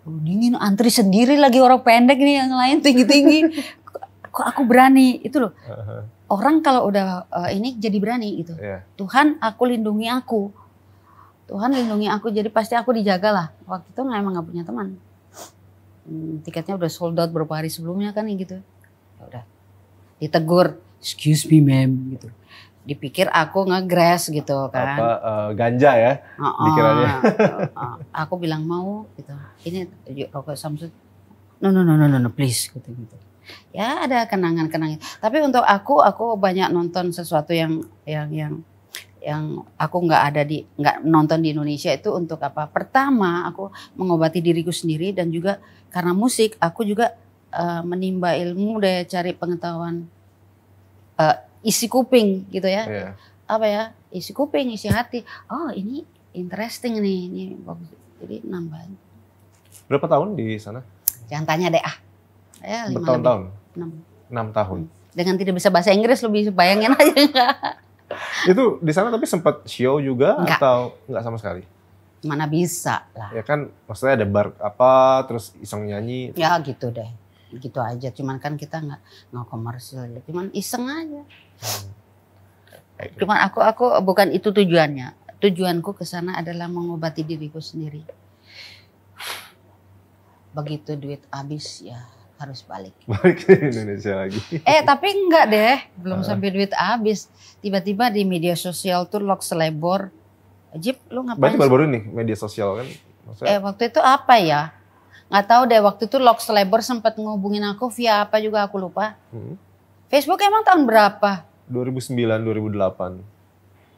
Oh, dingin antri sendiri lagi orang pendek nih yang lain tinggi-tinggi. Kok aku berani itu loh. Uh -huh orang kalau udah uh, ini jadi berani gitu. Yeah. Tuhan, aku lindungi aku. Tuhan lindungi aku, jadi pasti aku dijaga lah. Waktu itu emang nggak punya teman. Hmm, tiketnya udah sold out berapa hari sebelumnya kan gitu. Ya udah, ditegur, excuse me ma'am gitu. Dipikir aku ngegres gitu kan. Apa, uh, ganja ya uh -uh, dikiranya. uh, aku bilang mau gitu. Ini rokok Samsung. No, no, no, no, no, no, please gitu gitu ya ada kenangan-kenangan. Tapi untuk aku, aku banyak nonton sesuatu yang yang yang yang aku nggak ada di nggak nonton di Indonesia itu untuk apa? Pertama, aku mengobati diriku sendiri dan juga karena musik, aku juga uh, menimba ilmu deh cari pengetahuan uh, isi kuping gitu ya. Yeah. Apa ya? Isi kuping, isi hati. Oh, ini interesting nih, ini bagus. Jadi nambah. Berapa tahun di sana? Jangan tanya deh ah ya, lima Bertahun-tahun? Enam. Enam tahun? Hmm. Dengan tidak bisa bahasa Inggris lebih bayangin aja Itu di sana tapi sempat show juga enggak. atau enggak sama sekali? Mana bisa lah. Ya kan maksudnya ada bar apa terus iseng nyanyi. Ya gitu deh. Gitu aja. Cuman kan kita nggak nggak komersil. Cuman iseng aja. Hmm. Cuman aku aku bukan itu tujuannya. Tujuanku ke sana adalah mengobati diriku sendiri. Begitu duit habis ya harus balik. Balik ke Indonesia lagi. Eh tapi enggak deh, belum uh. sampai duit habis. Tiba-tiba di media sosial tuh log selebor. Jip, lu ngapain? Berarti baru-baru nih media sosial kan? Maksudnya... Eh waktu itu apa ya? Nggak tahu deh, waktu itu log selebor sempat ngehubungin aku via apa juga aku lupa. Hmm. Facebook emang tahun berapa? 2009, 2008.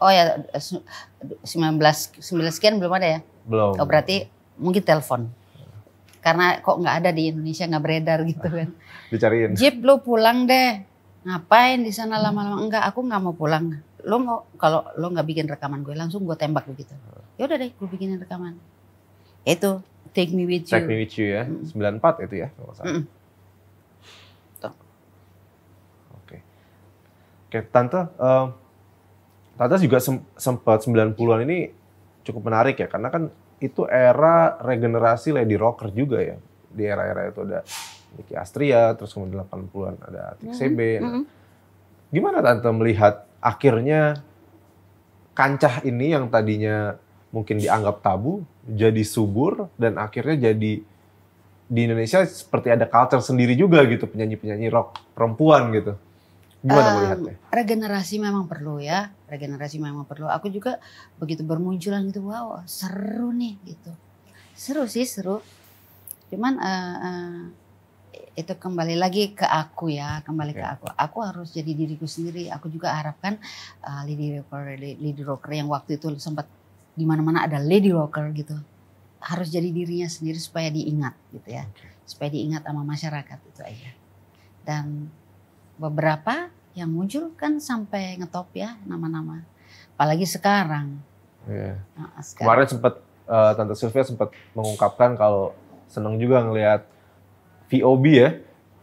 Oh ya, 19, eh, 19 sekian belum ada ya? Belum. Oh berarti mungkin telepon karena kok nggak ada di Indonesia nggak beredar gitu kan. Dicariin. Jeep lu pulang deh. Ngapain di sana lama-lama? Enggak, aku nggak mau pulang. Lo mau kalau lo nggak bikin rekaman gue langsung gue tembak begitu. Ya udah deh, gue bikinin rekaman. Itu Take Me With You. Take Me With You ya, mm. empat itu ya kalau Oke. Oke, tante uh, tante juga sempat 90-an ini cukup menarik ya karena kan itu era regenerasi lady rocker juga ya. Di era-era itu ada Niki Astria, terus kemudian 80-an ada Atik mm -hmm. Nah, hmm. Gimana Tante melihat akhirnya kancah ini yang tadinya mungkin dianggap tabu jadi subur dan akhirnya jadi di Indonesia seperti ada culture sendiri juga gitu penyanyi-penyanyi rock perempuan gitu. Gimana um, melihatnya? Regenerasi memang perlu ya, regenerasi memang perlu. Aku juga begitu bermunculan gitu, wow seru nih gitu. Seru sih seru. Cuman uh, uh, itu kembali lagi ke aku ya, kembali yeah. ke aku. Aku harus jadi diriku sendiri. Aku juga harapkan uh, Lady Rocker, Lady Rocker yang waktu itu sempat di mana-mana ada Lady Rocker gitu. Harus jadi dirinya sendiri supaya diingat gitu ya. Okay. Supaya diingat sama masyarakat itu aja. Dan beberapa yang muncul kan sampai ngetop ya nama-nama. Apalagi sekarang. Yeah. Nah, sekarang. Kemarin sempat uh, eh, Tante Sylvia sempat mengungkapkan kalau seneng juga ngelihat VOB ya,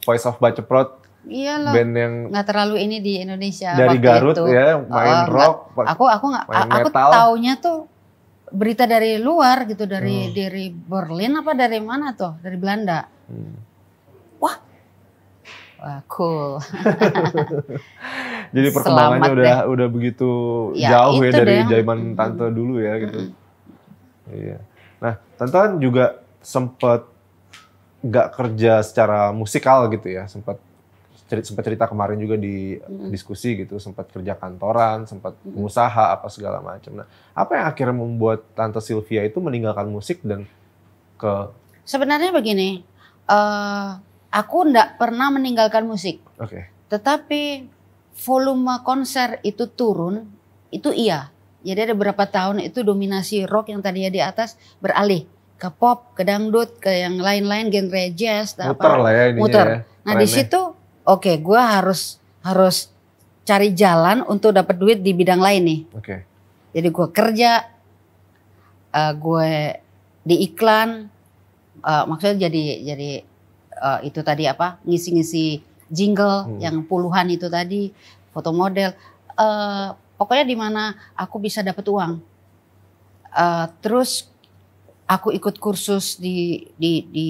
Voice of Baceprot iya loh. Band yang nggak terlalu ini di Indonesia dari waktu Garut itu. ya oh, main oh, rock. aku aku nggak aku metal. taunya tuh berita dari luar gitu dari hmm. dari Berlin apa dari mana tuh dari Belanda. Hmm. Wah, cool. Jadi perkembangannya Selamat udah deh. udah begitu ya, jauh ya dari zaman tante dulu ya gitu. Iya. Nah, tante kan juga sempat nggak kerja secara musikal gitu ya, sempat cerita, sempat cerita kemarin juga di diskusi gitu, sempat kerja kantoran, sempat usaha pengusaha apa segala macam. Nah, apa yang akhirnya membuat tante Sylvia itu meninggalkan musik dan ke Sebenarnya begini, uh, aku ndak pernah meninggalkan musik. Oke. Okay. Tetapi volume konser itu turun, itu iya. Jadi ada beberapa tahun itu dominasi rock yang tadinya di atas beralih ke pop, ke dangdut, ke yang lain-lain genre jazz, muter apa, lah ya ini. muter. Ya, nah di situ, oke, okay, gue harus harus cari jalan untuk dapat duit di bidang lain nih. Oke. Okay. Jadi gue kerja, uh, eh, gue di iklan, uh, maksudnya jadi jadi uh, itu tadi apa ngisi-ngisi jingle hmm. yang puluhan itu tadi foto model uh, pokoknya di mana aku bisa dapat uang uh, terus aku ikut kursus di di di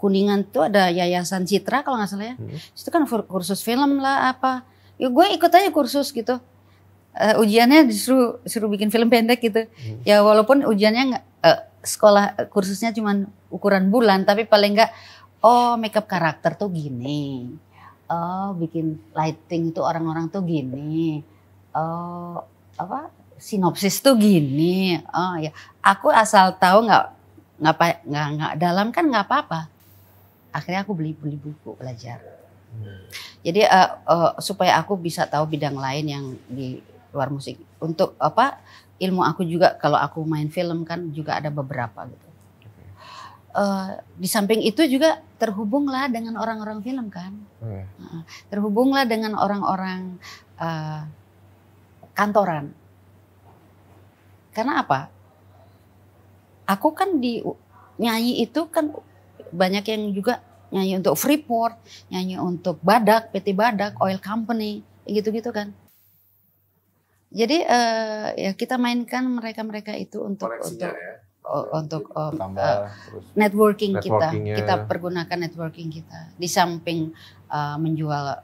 kuningan tuh ada yayasan Citra kalau nggak salah ya hmm. itu kan kursus film lah apa ya gue ikut aja kursus gitu uh, ujiannya disuruh suruh bikin film pendek gitu hmm. ya walaupun ujiannya nggak uh, sekolah kursusnya cuma ukuran bulan tapi paling nggak oh makeup karakter tuh gini oh bikin lighting tuh orang-orang tuh gini oh apa sinopsis tuh gini oh ya aku asal tahu nggak nggak nggak nggak dalam kan nggak apa-apa akhirnya aku beli beli buku belajar hmm. jadi uh, uh, supaya aku bisa tahu bidang lain yang di luar musik untuk apa ilmu aku juga kalau aku main film kan juga ada beberapa gitu uh, di samping itu juga terhubunglah dengan orang-orang film kan, hmm. uh, terhubunglah dengan orang-orang uh, kantoran. Karena apa? Aku kan di nyanyi itu kan banyak yang juga nyanyi untuk Freeport, nyanyi untuk Badak, PT Badak, Oil Company, gitu-gitu kan. Jadi uh, ya kita mainkan mereka-mereka itu untuk untuk ya. Oh, untuk uh, networking kita kita pergunakan networking kita di samping uh, menjual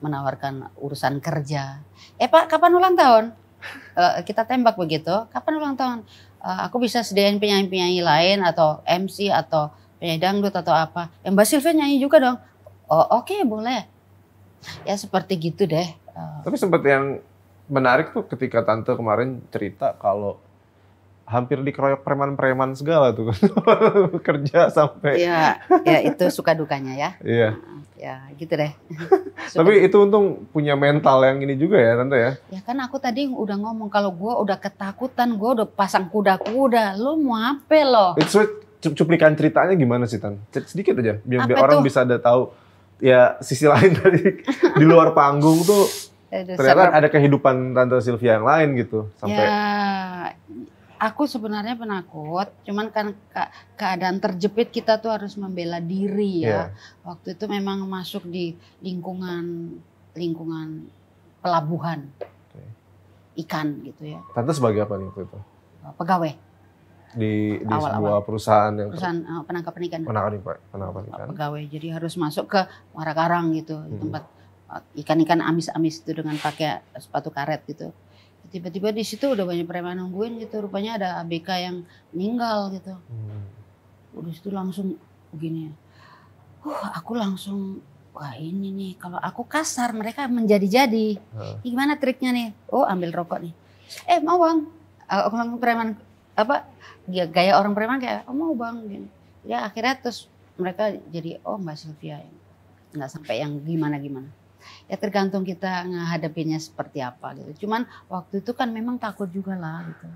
menawarkan urusan kerja eh pak kapan ulang tahun uh, kita tembak begitu kapan ulang tahun uh, aku bisa sediain penyanyi penyanyi lain atau MC atau penyanyi dangdut atau apa eh mbak Sylvia nyanyi juga dong oh oke okay, boleh ya seperti gitu deh uh, tapi sempat yang menarik tuh ketika tante kemarin cerita kalau hampir dikeroyok preman-preman segala tuh kerja sampai ya ya itu suka dukanya ya iya ah, ya gitu deh tapi itu untung punya mental yang ini juga ya tante ya ya kan aku tadi udah ngomong kalau gue udah ketakutan gue udah pasang kuda-kuda lu mau apa lo itu cuplikan ceritanya gimana sih tante sedikit aja biar, biar orang bisa ada tahu ya sisi lain dari di luar panggung tuh Aduh, ternyata serap. ada kehidupan tante Sylvia yang lain gitu sampai ya aku sebenarnya penakut, cuman kan ke keadaan terjepit kita tuh harus membela diri ya. Yeah. Waktu itu memang masuk di lingkungan lingkungan pelabuhan okay. ikan gitu ya. Tante sebagai apa nih waktu itu? Oh, pegawai di, di awal, sebuah awal. perusahaan yang perusahaan uh, eh, penangkapan ikan. Penangkapan ikan. Oh, pegawai jadi harus masuk ke karang gitu hmm. tempat eh, ikan-ikan amis-amis itu dengan pakai sepatu karet gitu tiba-tiba di situ udah banyak preman nungguin gitu rupanya ada ABK yang meninggal gitu hmm. udah situ langsung begini uh aku langsung wah ini nih kalau aku kasar mereka menjadi-jadi hmm. ini gimana triknya nih oh ambil rokok nih eh mau bang eh, aku langsung preman apa ya, gaya orang preman kayak oh, mau bang gini. ya akhirnya terus mereka jadi oh mbak Sylvia nggak sampai yang gimana gimana ya tergantung kita menghadapinya seperti apa gitu. Cuman waktu itu kan memang takut juga lah gitu.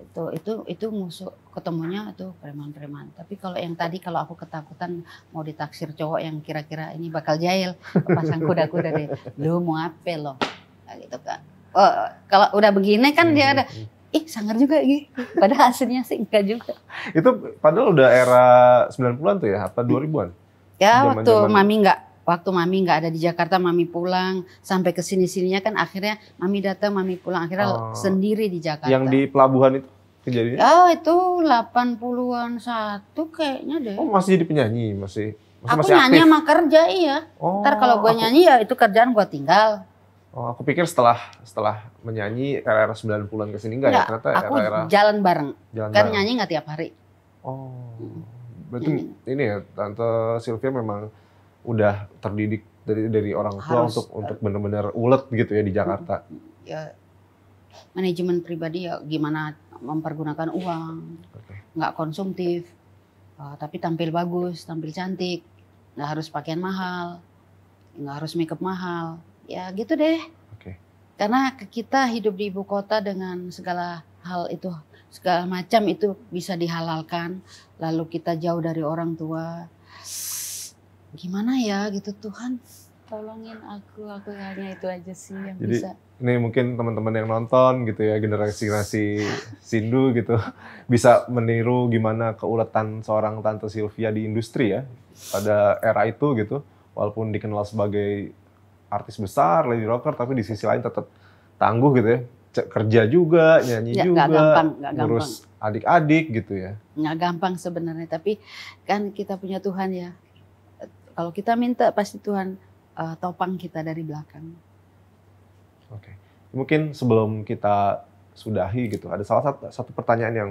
Itu itu itu musuh ketemunya itu preman-preman. Tapi kalau yang tadi kalau aku ketakutan mau ditaksir cowok yang kira-kira ini bakal jahil, pasang kuda-kuda deh. Lu mau apa loh? Nah, gitu kan. Oh, kalau udah begini kan dia ada hmm. ih sangar juga gitu. Padahal hasilnya sih enggak juga. Itu padahal udah era 90-an tuh ya, apa 2000-an? Ya, Jaman -jaman waktu mami enggak waktu mami nggak ada di Jakarta mami pulang sampai ke sini sininya kan akhirnya mami datang mami pulang akhirnya oh. sendiri di Jakarta yang di pelabuhan itu kejadiannya oh itu 80-an satu kayaknya deh oh masih jadi penyanyi masih masih, aku masih nyanyi aktif. sama kerja iya oh, ntar kalau gue nyanyi ya itu kerjaan gue tinggal Oh, aku pikir setelah setelah menyanyi era-era 90-an kesini enggak, enggak ya? Ternyata aku era-era jalan bareng. Jalan kan bareng. nyanyi enggak tiap hari. Oh. Hmm. betul ini ya Tante Sylvia memang udah terdidik dari dari orang tua harus, untuk eh. untuk benar-benar ulet gitu ya di Jakarta. Ya manajemen pribadi ya gimana mempergunakan uang, okay. nggak konsumtif, uh, tapi tampil bagus, tampil cantik, nggak harus pakaian mahal, nggak harus makeup mahal, ya gitu deh. Okay. Karena kita hidup di ibu kota dengan segala hal itu segala macam itu bisa dihalalkan, lalu kita jauh dari orang tua gimana ya gitu Tuhan tolongin aku aku hanya itu aja sih yang Jadi, bisa ini mungkin teman-teman yang nonton gitu ya generasi generasi sindu gitu bisa meniru gimana keuletan seorang tante Sylvia di industri ya pada era itu gitu walaupun dikenal sebagai artis besar lady rocker tapi di sisi lain tetap tangguh gitu ya kerja juga nyanyi ya, juga gak gampang, gak gampang. ngurus adik-adik gitu ya nggak gampang sebenarnya tapi kan kita punya Tuhan ya kalau kita minta pasti Tuhan uh, topang kita dari belakang. Oke. Okay. Mungkin sebelum kita sudahi gitu, ada salah satu, satu pertanyaan yang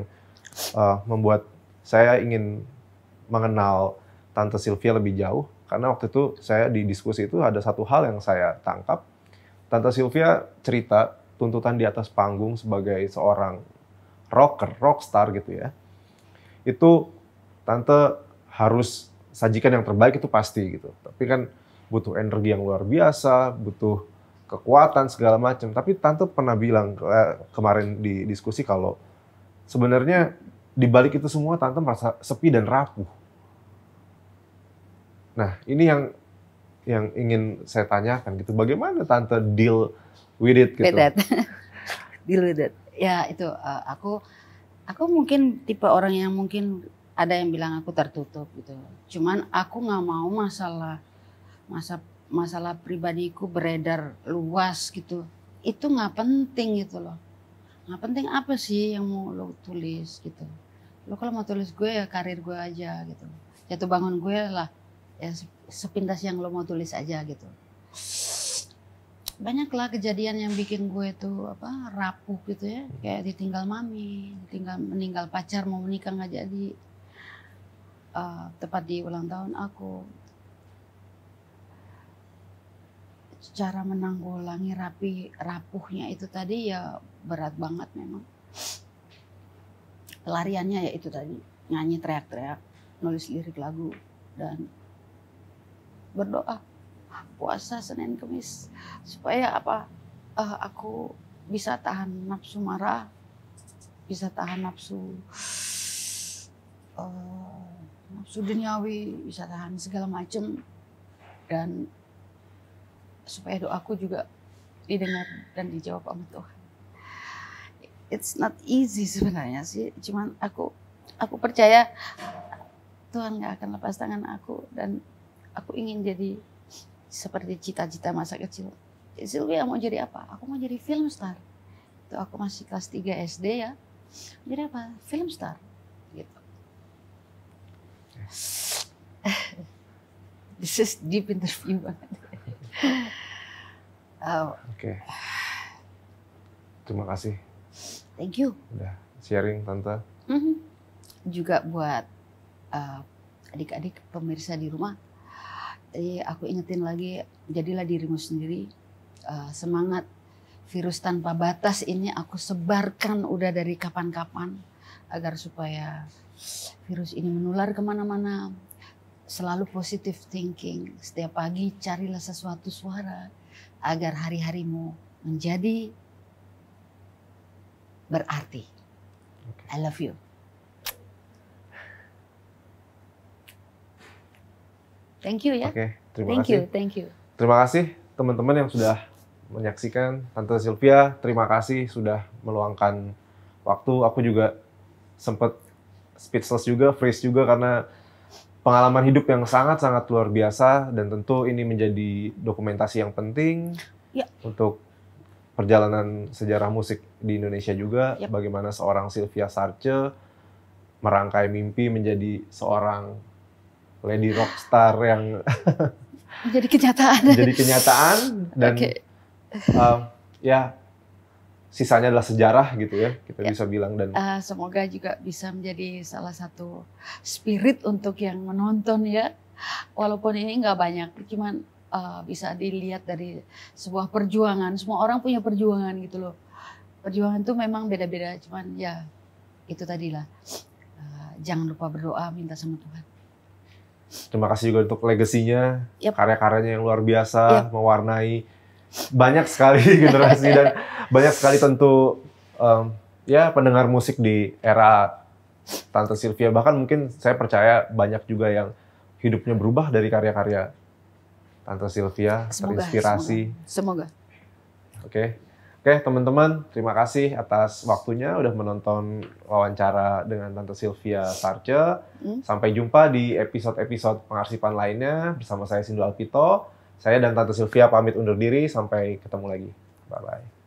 uh, membuat saya ingin mengenal Tante Sylvia lebih jauh karena waktu itu saya di diskusi itu ada satu hal yang saya tangkap. Tante Sylvia cerita tuntutan di atas panggung sebagai seorang rocker, rockstar gitu ya. Itu tante harus sajikan yang terbaik itu pasti gitu. Tapi kan butuh energi yang luar biasa, butuh kekuatan segala macam. Tapi tante pernah bilang eh, kemarin di diskusi kalau sebenarnya di balik itu semua tante merasa sepi dan rapuh. Nah, ini yang yang ingin saya tanyakan gitu. Bagaimana tante deal with it gitu? deal with it. Ya, itu uh, aku aku mungkin tipe orang yang mungkin ada yang bilang aku tertutup gitu. Cuman aku nggak mau masalah masa masalah pribadiku beredar luas gitu. Itu nggak penting gitu loh. Nggak penting apa sih yang mau lo tulis gitu. Lo kalau mau tulis gue ya karir gue aja gitu. Jatuh bangun gue lah ya sepintas yang lo mau tulis aja gitu. Banyaklah kejadian yang bikin gue tuh apa rapuh gitu ya. Kayak ditinggal mami, ditinggal meninggal pacar mau menikah nggak jadi Ah, tepat di ulang tahun aku cara menanggulangi rapi rapuhnya itu tadi ya berat banget memang pelariannya ya itu tadi nyanyi teriak-teriak nulis lirik lagu dan berdoa puasa Senin Kemis supaya apa uh, aku bisa tahan nafsu marah bisa tahan nafsu uh, maksud duniawi tahan segala macam dan supaya doaku juga didengar dan dijawab sama Tuhan. It's not easy sebenarnya sih, cuman aku aku percaya Tuhan nggak akan lepas tangan aku dan aku ingin jadi seperti cita-cita masa kecil. Sylvia mau jadi apa? Aku mau jadi film star. Itu aku masih kelas 3 SD ya. Jadi apa? Film star This is deep interview banget. oh. Oke. Okay. Terima kasih. Thank you. Udah sharing tante. Mm -hmm. Juga buat uh, adik-adik uh, pemirsa di rumah. Jadi aku ingetin lagi, jadilah dirimu sendiri. Uh, semangat virus tanpa batas ini aku sebarkan udah dari kapan-kapan agar supaya virus ini menular kemana-mana. Selalu positive thinking. Setiap pagi carilah sesuatu suara agar hari-harimu menjadi berarti. Okay. I love you. Thank you ya. Oke, okay, terima thank kasih. You, thank you. Terima kasih teman-teman yang sudah menyaksikan Tante Sylvia. Terima kasih sudah meluangkan waktu. Aku juga sempat speechless juga, freeze juga karena pengalaman hidup yang sangat-sangat luar biasa dan tentu ini menjadi dokumentasi yang penting ya. untuk perjalanan sejarah musik di Indonesia juga ya. bagaimana seorang Sylvia Sarce merangkai mimpi menjadi seorang lady rockstar yang menjadi kenyataan menjadi kenyataan dan okay. uh, um, ya sisanya adalah sejarah gitu ya kita ya. bisa bilang dan uh, semoga juga bisa menjadi salah satu spirit untuk yang menonton ya walaupun ini nggak banyak cuman uh, bisa dilihat dari sebuah perjuangan semua orang punya perjuangan gitu loh perjuangan itu memang beda-beda cuman ya itu tadilah uh, jangan lupa berdoa minta sama Tuhan terima kasih juga untuk legasinya yep. karya-karyanya yang luar biasa yep. mewarnai banyak sekali generasi dan banyak sekali tentu um, ya pendengar musik di era Tante Sylvia bahkan mungkin saya percaya banyak juga yang hidupnya berubah dari karya-karya Tante Sylvia semoga, terinspirasi. Semoga. semoga. Oke. Okay. Oke, okay, teman-teman, terima kasih atas waktunya udah menonton wawancara dengan Tante Sylvia Sarce. Hmm. Sampai jumpa di episode-episode pengarsipan lainnya bersama saya Sindu Alpito. Saya dan Tante Sylvia pamit undur diri sampai ketemu lagi. Bye bye.